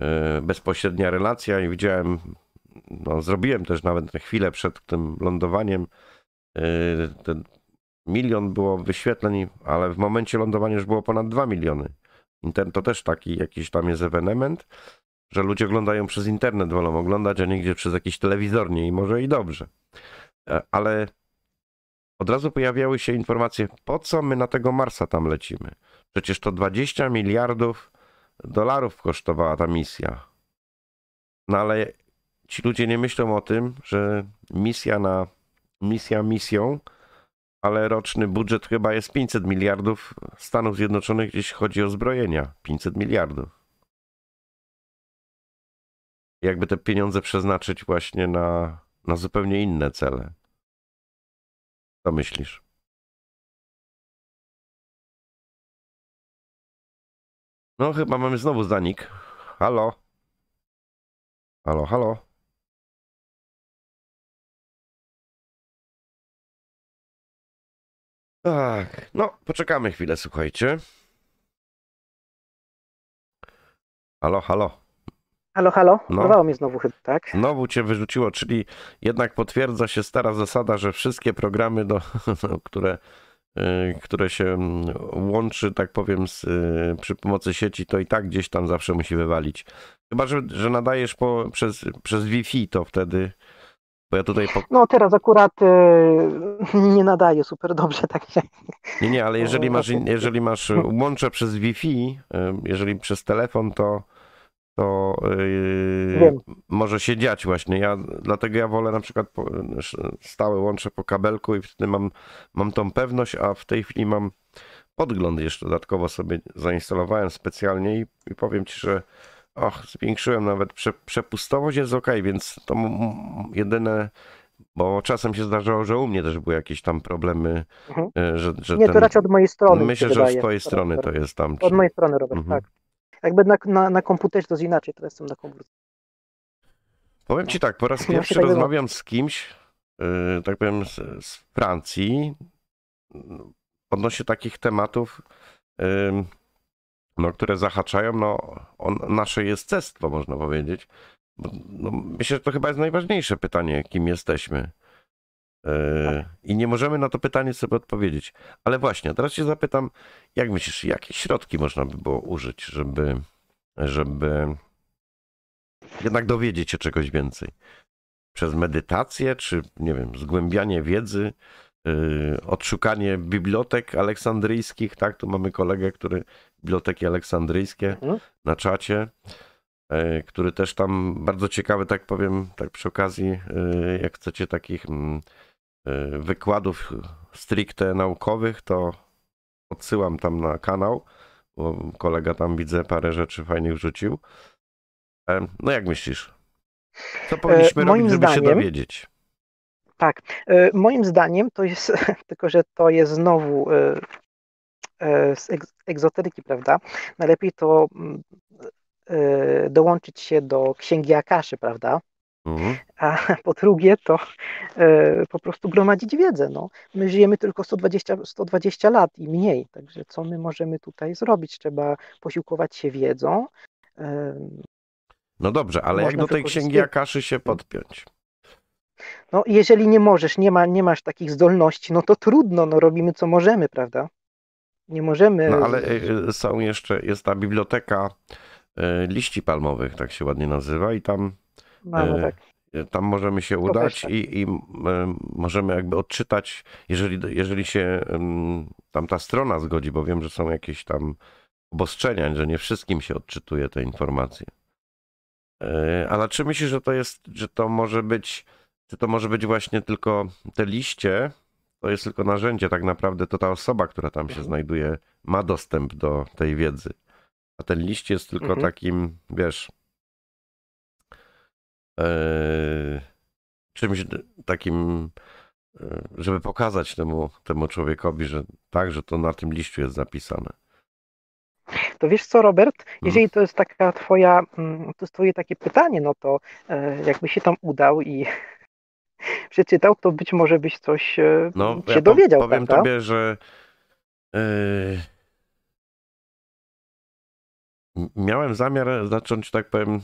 e, bezpośrednia relacja i widziałem, no, zrobiłem też nawet chwilę przed tym lądowaniem. E, Ten milion było wyświetleń, ale w momencie lądowania już było ponad 2 miliony. Ten to też taki jakiś tam jest ewenement, że ludzie oglądają przez internet, wolą oglądać, a nie gdzie przez jakiś telewizor, nie i może i dobrze. Ale od razu pojawiały się informacje, po co my na tego Marsa tam lecimy. Przecież to 20 miliardów dolarów kosztowała ta misja. No ale ci ludzie nie myślą o tym, że misja na misja misją, ale roczny budżet chyba jest 500 miliardów Stanów Zjednoczonych, jeśli chodzi o zbrojenia. 500 miliardów. Jakby te pieniądze przeznaczyć właśnie na, na zupełnie inne cele. Co myślisz? No chyba mamy znowu zanik. Halo? Halo, halo? Tak, no poczekamy chwilę, słuchajcie. Halo, halo. Halo, halo, no. urwało mnie znowu chyba, tak? Znowu cię wyrzuciło, czyli jednak potwierdza się stara zasada, że wszystkie programy, do, no, które, y, które się mm, łączy, tak powiem, z, y, przy pomocy sieci, to i tak gdzieś tam zawsze musi wywalić. Chyba, że, że nadajesz po, przez, przez Wi-Fi, to wtedy... Bo ja tutaj po... No teraz akurat yy, nie nadaje super dobrze, także... Nie, nie, ale jeżeli no, masz, jeżeli masz łącze przez Wi-Fi, y, jeżeli przez telefon, to to yy, może się dziać właśnie. Ja, dlatego ja wolę na przykład po, stałe łącze po kabelku i wtedy mam, mam tą pewność, a w tej chwili mam podgląd jeszcze dodatkowo sobie zainstalowałem specjalnie i, i powiem Ci, że och, zwiększyłem nawet prze, przepustowość jest ok, więc to jedyne bo czasem się zdarzało, że u mnie też były jakieś tam problemy, mhm. Y, że, że Nie, ten... to raczej od mojej strony. Myślę, że z twojej strony to jest tam. Czy... Od mojej strony, Robert, mhm. tak. Jakby na, na, na komputerze to jest inaczej, teraz jestem na komputerze. Powiem ci tak, po raz pierwszy tak rozmawiam z kimś, yy, tak powiem, z, z, Francji, odnośnie takich tematów, yy, no, które zahaczają no, o nasze jestestwo, można powiedzieć. Bo, no, myślę, że to chyba jest najważniejsze pytanie, kim jesteśmy. E, I nie możemy na to pytanie sobie odpowiedzieć. Ale właśnie, teraz się zapytam, jak myślisz, jakie środki można by było użyć, żeby, żeby jednak dowiedzieć się czegoś więcej? Przez medytację, czy nie wiem, zgłębianie wiedzy, y, odszukanie bibliotek aleksandryjskich, tak? Tu mamy kolegę, który biblioteki aleksandryjskie mhm. na czacie e, który też tam bardzo ciekawy, tak powiem, tak przy okazji, y, jak chcecie takich mm, Y, wykładów stricte naukowych, to odsyłam tam na kanał, bo kolega tam widzę parę rzeczy fajnych rzucił. E, no jak myślisz? Co e, powinniśmy e, robić, żeby się dowiedzieć? Tak, e, moim zdaniem to jest, tylko że to jest znowu e, e z egzoteryki, prawda? Najlepiej to mm, dołączyć się do księgi Akaszy, prawda? Mhm. A po drugie, to y, po prostu gromadzić wiedzę. No. My żyjemy tylko 120, 120 lat i mniej, także co my możemy tutaj zrobić? Trzeba posiłkować się wiedzą. Y, no dobrze, ale jak do tej księgi Akaszy się podpiąć? No, jeżeli nie możesz, nie, ma, nie masz takich zdolności, no to trudno, no robimy co możemy, prawda? Nie możemy. No ale e, e, są jeszcze, jest ta biblioteka liści palmowych, tak się ładnie nazywa, i tam no, no e, tak. E, tam możemy się udać tak. i, i, e, możemy jakby odczytać, jeżeli, jeżeli się tam ta strona zgodzi, bo wiem, że są jakieś tam obostrzenia, że nie wszystkim się odczytuje te informacje. Ale czy myślisz, że to jest, że to może być, czy to może być właśnie tylko te liście, to jest tylko narzędzie, tak naprawdę to ta osoba, która tam się mhm. znajduje, ma dostęp do tej wiedzy. A ten liść jest tylko mhm. takim, wiesz, Yy, czymś takim, yy, żeby pokazać temu, temu człowiekowi, że tak, że to na tym liściu jest zapisane. To wiesz co, Robert, no. jeżeli to jest taka twoja, mm, to jest twoje takie pytanie, no to e, jakby się tam udał i przeczytał, to być może byś coś e, no, się ja dowiedział. Powiem prawda? tobie, że yy, miałem zamiar zacząć, tak powiem,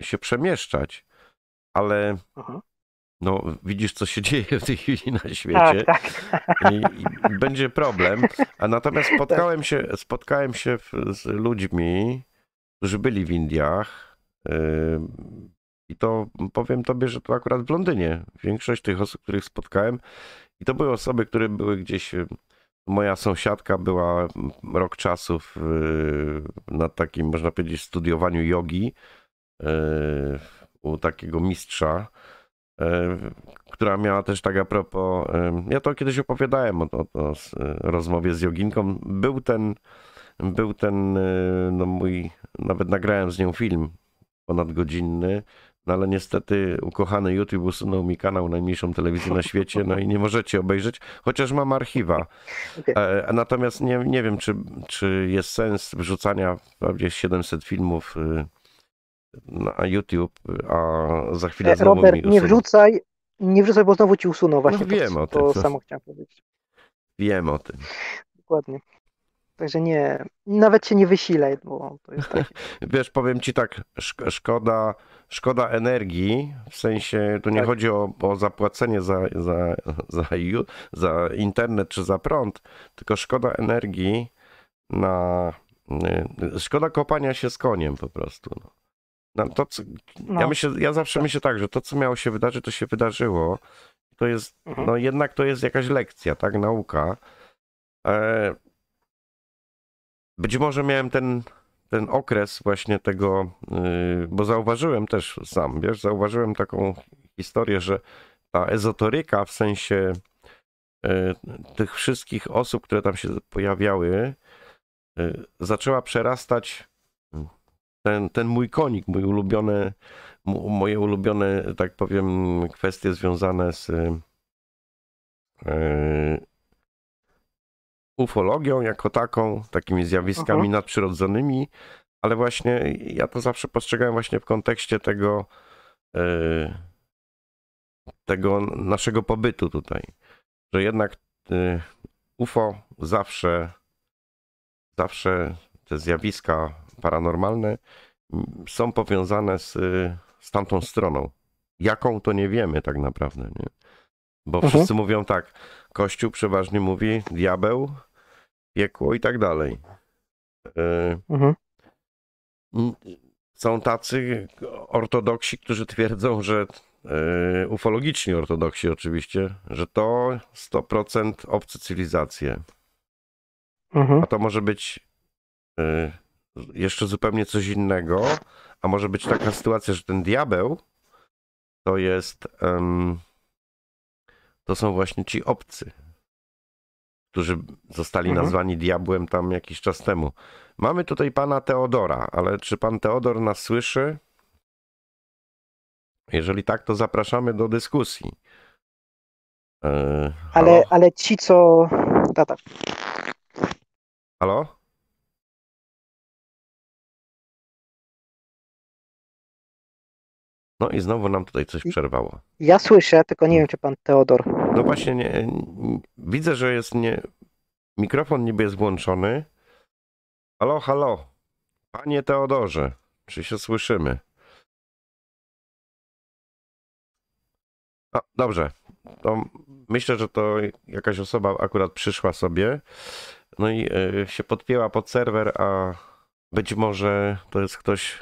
się przemieszczać, ale Aha. no, widzisz, co się dzieje w tej chwili na świecie. Tak, tak. I, I, będzie problem. A natomiast tak. spotkałem się, spotkałem się z ludźmi, którzy byli w Indiach. Y, I to powiem tobie, że to akurat w Londynie. Większość tych osób, których spotkałem, i to były osoby, które były gdzieś. Y, moja sąsiadka była rok czasów y, na takim, można powiedzieć, studiowaniu jogi E, u takiego mistrza, e, która miała też tak a propos, e, ja to kiedyś opowiadałem o, o, o rozmowie z joginką, był ten, był ten, no mój, nawet nagrałem z nią film ponadgodzinny, no ale niestety ukochany YouTube usunął mi kanał najmniejszą telewizję na świecie, no i nie możecie obejrzeć, chociaż mam archiwa. Natomiast nie, nie wiem, czy, czy jest sens wrzucania prawie 700 filmów y, na YouTube, a za chwilę e, znowu Robert, mi usuną. nie wrzucaj, nie wrzucaj, bo znowu ci usuną no właśnie. No, wiem to, o tym. To samo chciałem powiedzieć. Wiem o tym. Dokładnie. Także nie, nawet się nie wysilaj, bo to jest takie. Wiesz, powiem ci tak, szkoda, szkoda energii, w sensie tu nie tak. chodzi o, o zapłacenie za, za, za, za internet czy za prąd, tylko szkoda energii na. Y, szkoda kopania się z koniem po prostu. No. No, to, co, no. ja, myślę, ja zawsze tak. myślę tak, że to, co miało się wydarzyć, to się wydarzyło. To jest, mhm. no jednak to jest jakaś lekcja, tak, nauka. E... Być może miałem ten, ten okres właśnie tego, y, bo zauważyłem też sam, wiesz, zauważyłem taką historię, że ta ezotoryka w sensie y, tych wszystkich osób, które tam się pojawiały, y, zaczęła przerastać ten, ten mój konik, mój ulubiony, moje ulubione, tak powiem, kwestie związane z yy, ufologią jako taką, takimi zjawiskami Aha. Mhm. nadprzyrodzonymi, ale właśnie ja to zawsze postrzegałem właśnie w kontekście tego, yy, tego naszego pobytu tutaj, że jednak yy, UFO zawsze, zawsze te zjawiska paranormalne są powiązane z, y, z tamtą stroną. Jaką to nie wiemy tak naprawdę, nie? Bo mhm. wszyscy mówią tak, Kościół przeważnie mówi diabeł, piekło i tak dalej. Y, mhm. Są tacy ortodoksi, którzy twierdzą, że yy, ufologiczni ortodoksi oczywiście, że to 100% obce cywilizacje. Mhm. A to może być yy, jeszcze zupełnie coś innego, a może być taka sytuacja, że ten diabeł to jest. Um, to są właśnie ci obcy, którzy zostali mhm. nazwani diabłem tam jakiś czas temu. Mamy tutaj pana Teodora, ale czy pan Teodor nas słyszy? Jeżeli tak, to zapraszamy do dyskusji. Yy, ale, ale ci, co. Tata. Halo? No i znowu nam tutaj coś przerwało. Ja słyszę, tylko nie wiem, czy pan Teodor. No właśnie, nie, nie, widzę, że jest nie. Mikrofon niby jest włączony. Halo, halo. Panie Teodorze, czy się słyszymy? No, dobrze. To myślę, że to jakaś osoba akurat przyszła sobie. No i y, się podpięła pod serwer, a być może to jest ktoś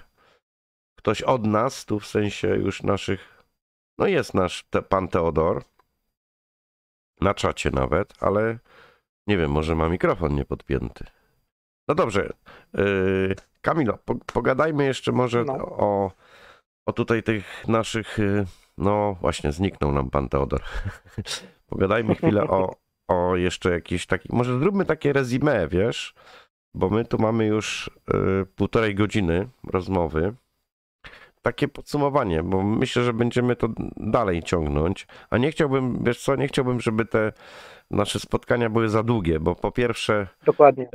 ktoś od nas, tu w sensie już naszych, no jest nasz te, pan Teodor, na czacie nawet, ale nie wiem, może ma mikrofon niepodpięty. No dobrze, yy, Kamilo, po, pogadajmy jeszcze może no. o, o tutaj tych naszych, yy, no właśnie zniknął nam pan Teodor. pogadajmy chwilę o, o jeszcze jakiś taki, może zróbmy takie resume, wiesz, bo my tu mamy już yy, półtorej godziny rozmowy takie podsumowanie, bo myślę, że będziemy to dalej ciągnąć, a nie chciałbym, wiesz co, nie chciałbym, żeby te nasze spotkania były za długie, bo po pierwsze, Dokładnie. E,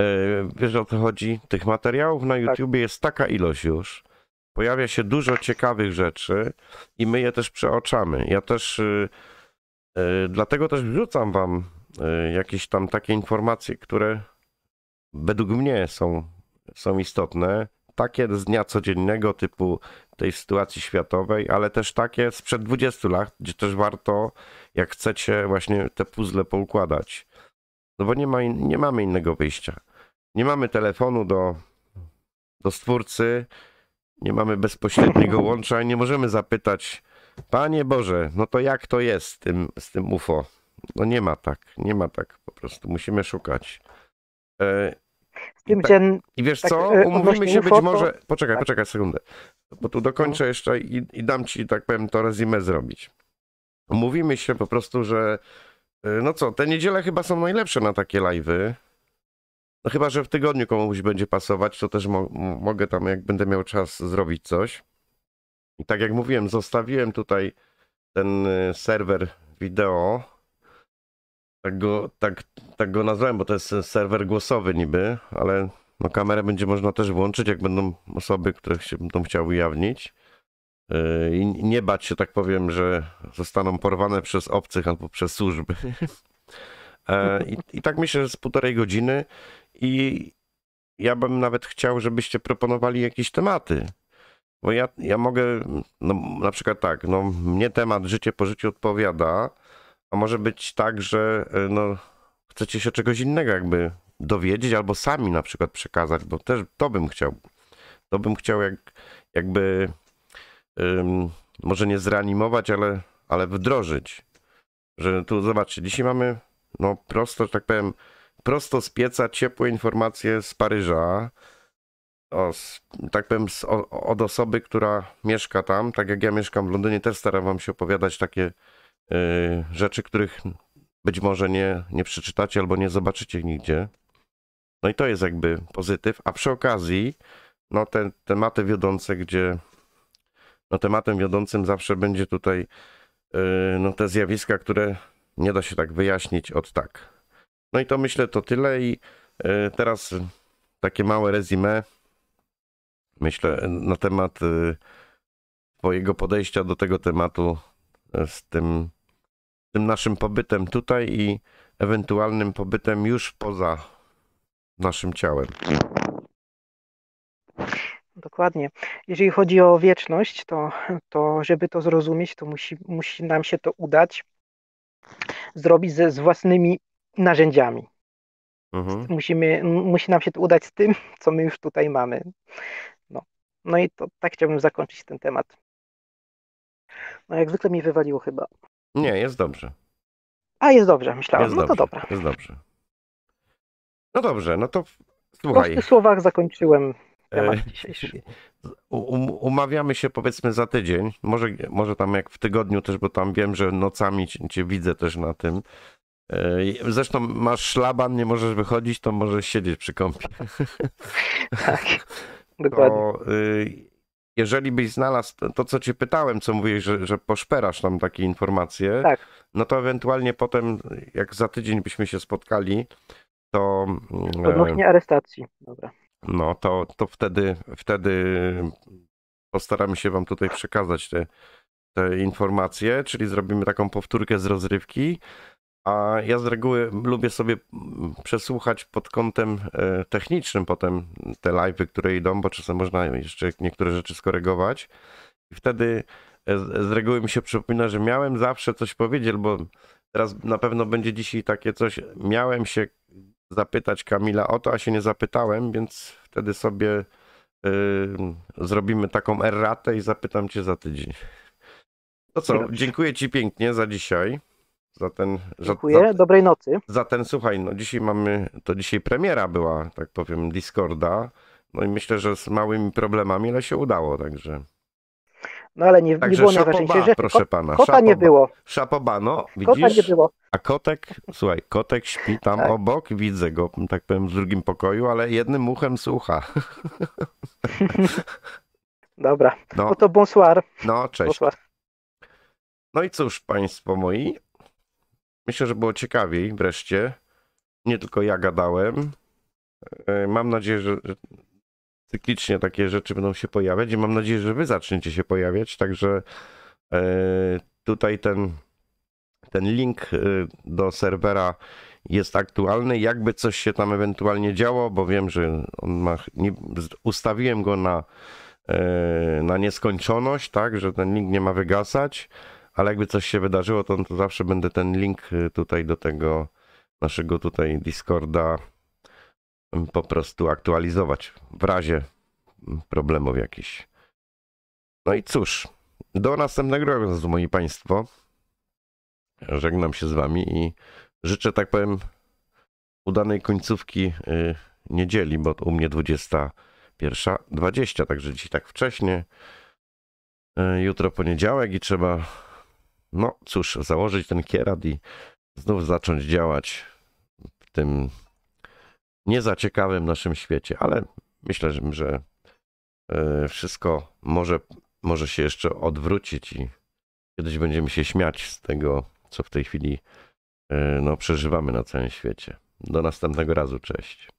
wiesz o co chodzi, tych materiałów na tak. YouTubie tak. jest taka ilość już, pojawia się dużo ciekawych rzeczy i my je też przeoczamy. Ja też, y, y, dlatego też wrzucam wam y, jakieś tam takie informacje, które według mnie są, są istotne takie z dnia codziennego, typu tej sytuacji światowej, ale też takie sprzed 20 lat, gdzie też warto, jak chcecie, właśnie te puzzle poukładać. No bo nie, ma in, nie mamy innego wyjścia. Nie mamy telefonu do, do stwórcy, nie mamy bezpośredniego łącza i nie możemy zapytać, Panie Boże, no to jak to jest z tym, z tym UFO? No nie ma tak, nie ma tak po prostu, musimy szukać. E, z tym, tak. I wiesz tak, co, e, umówimy się UFO, być może... Poczekaj, tak. poczekaj sekundę, bo tu dokończę no. jeszcze i, i dam ci, tak powiem, to resume zrobić. Umówimy się po prostu, że e, no co, te niedziele chyba są najlepsze na takie live'y. No chyba, że w tygodniu komuś będzie pasować, to też mo mogę tam, jak będę miał czas, zrobić coś. I tak jak mówiłem, zostawiłem tutaj ten e, serwer wideo tak go, tak, tak go nazwałem, bo to jest serwer głosowy niby, ale no kamerę będzie można też włączyć, jak będą osoby, które się będą chciały ujawnić. Yy, I nie bać się, tak powiem, że zostaną porwane przez obcych albo przez służby. E, i, I tak myślę, że z półtorej godziny. I ja bym nawet chciał, żebyście proponowali jakieś tematy. Bo ja, ja mogę, no, na przykład tak, no, mnie temat życie po życiu odpowiada, a może być tak, że e, no, chcecie się czegoś innego jakby dowiedzieć albo sami na przykład przekazać, bo też to bym chciał. To bym chciał jak, jakby ym, może nie zreanimować, ale, ale wdrożyć. Że tu zobaczcie, dzisiaj mamy no prosto, że tak powiem, prosto z pieca ciepłe informacje z Paryża. O, tak powiem, z, o, od osoby, która mieszka tam. Tak jak ja mieszkam w Londynie, też staram wam się opowiadać takie Y, rzeczy, których być może nie, nie przeczytacie albo nie zobaczycie nigdzie. No i to jest jakby pozytyw, a przy okazji, no te tematy wiodące, gdzie no tematem wiodącym zawsze będzie tutaj y, no te zjawiska, które nie da się tak wyjaśnić od tak. No i to myślę to tyle i y, teraz takie małe resume myślę na temat twojego podejścia do tego tematu z tym, tym naszym pobytem tutaj i ewentualnym pobytem już poza naszym ciałem. Dokładnie. Jeżeli chodzi o wieczność, to, to żeby to zrozumieć, to musi, musi nam się to udać zrobić ze, z własnymi narzędziami. Mhm. Musimy, musi nam się to udać z tym, co my już tutaj mamy. No, no i to tak chciałbym zakończyć ten temat. No jak zwykle mi wywaliło chyba. Nie, jest dobrze. A, jest dobrze, myślałem. Jest no dobrze, to dobra. Jest dobrze. No dobrze, no to słuchaj. W prostych słowach zakończyłem e, temat dzisiejszy. umawiamy się powiedzmy za tydzień, może, może tam jak w tygodniu też, bo tam wiem, że nocami cię, cię widzę też na tym. E, zresztą masz szlaban, nie możesz wychodzić, to możesz siedzieć przy kąpie. tak, dokładnie. To, y, jeżeli byś znalazł to, co cię pytałem, co mówiłeś, że, że poszperasz tam takie informacje, tak. no to ewentualnie potem, jak za tydzień byśmy się spotkali, to... Mm, odnośnie aresztacji, dobra. No, to, to wtedy, wtedy postaramy się wam tutaj przekazać te, te informacje, czyli zrobimy taką powtórkę z rozrywki. A ja z reguły lubię sobie przesłuchać pod kątem e, technicznym potem te live'y, które idą, bo czasem można jeszcze niektóre rzeczy skorygować. I wtedy e, z reguły mi się przypomina, że miałem zawsze coś powiedzieć, bo teraz na pewno będzie dzisiaj takie coś. Miałem się zapytać Kamila o to, a się nie zapytałem, więc wtedy sobie yy, zrobimy taką erratę i zapytam cię za tydzień. No co, dziękuję ci pięknie za dzisiaj. Zatem, Dziękuję, za, dobrej nocy. Zatem słuchaj, no dzisiaj mamy, to dzisiaj premiera była, tak powiem, Discorda. No i myślę, że z małymi problemami, ale się udało, także. No ale nie, nie było najważniejsze, że proszę pana, kota szapoba. nie było. Szapobano, widzisz? Kota nie było. A kotek, słuchaj, kotek śpi tam tak. obok, widzę go, tak powiem, w drugim pokoju, ale jednym uchem słucha. Dobra, no, no to bonsoir. No, cześć. Bonsoir. No i cóż, państwo moi, Myślę, że było ciekawiej wreszcie. Nie tylko ja gadałem. E, mam nadzieję, że cyklicznie takie rzeczy będą się pojawiać i mam nadzieję, że wy zaczniecie się pojawiać, także e, tutaj ten, ten link e, do serwera jest aktualny. Jakby coś się tam ewentualnie działo, bo wiem, że on ma, nie, ustawiłem go na, na nieskończoność, tak, że ten link nie ma wygasać ale jakby coś się wydarzyło, to, to zawsze będę ten link y, tutaj do tego naszego tutaj Discorda mm, po prostu aktualizować w razie mm, problemów jakichś. No i cóż, do następnego razu, moi Państwo. Żegnam się z Wami i życzę, tak powiem, udanej końcówki y, niedzieli, bo u mnie 21.20, także dziś tak wcześnie. Y, jutro poniedziałek i trzeba no cóż, założyć ten kierad i znów zacząć działać w tym niezaciekawym naszym świecie, ale myślę, że e, wszystko może, może się jeszcze odwrócić i kiedyś będziemy się śmiać z tego, co w tej chwili e, no, przeżywamy na całym świecie. Do następnego razu, cześć.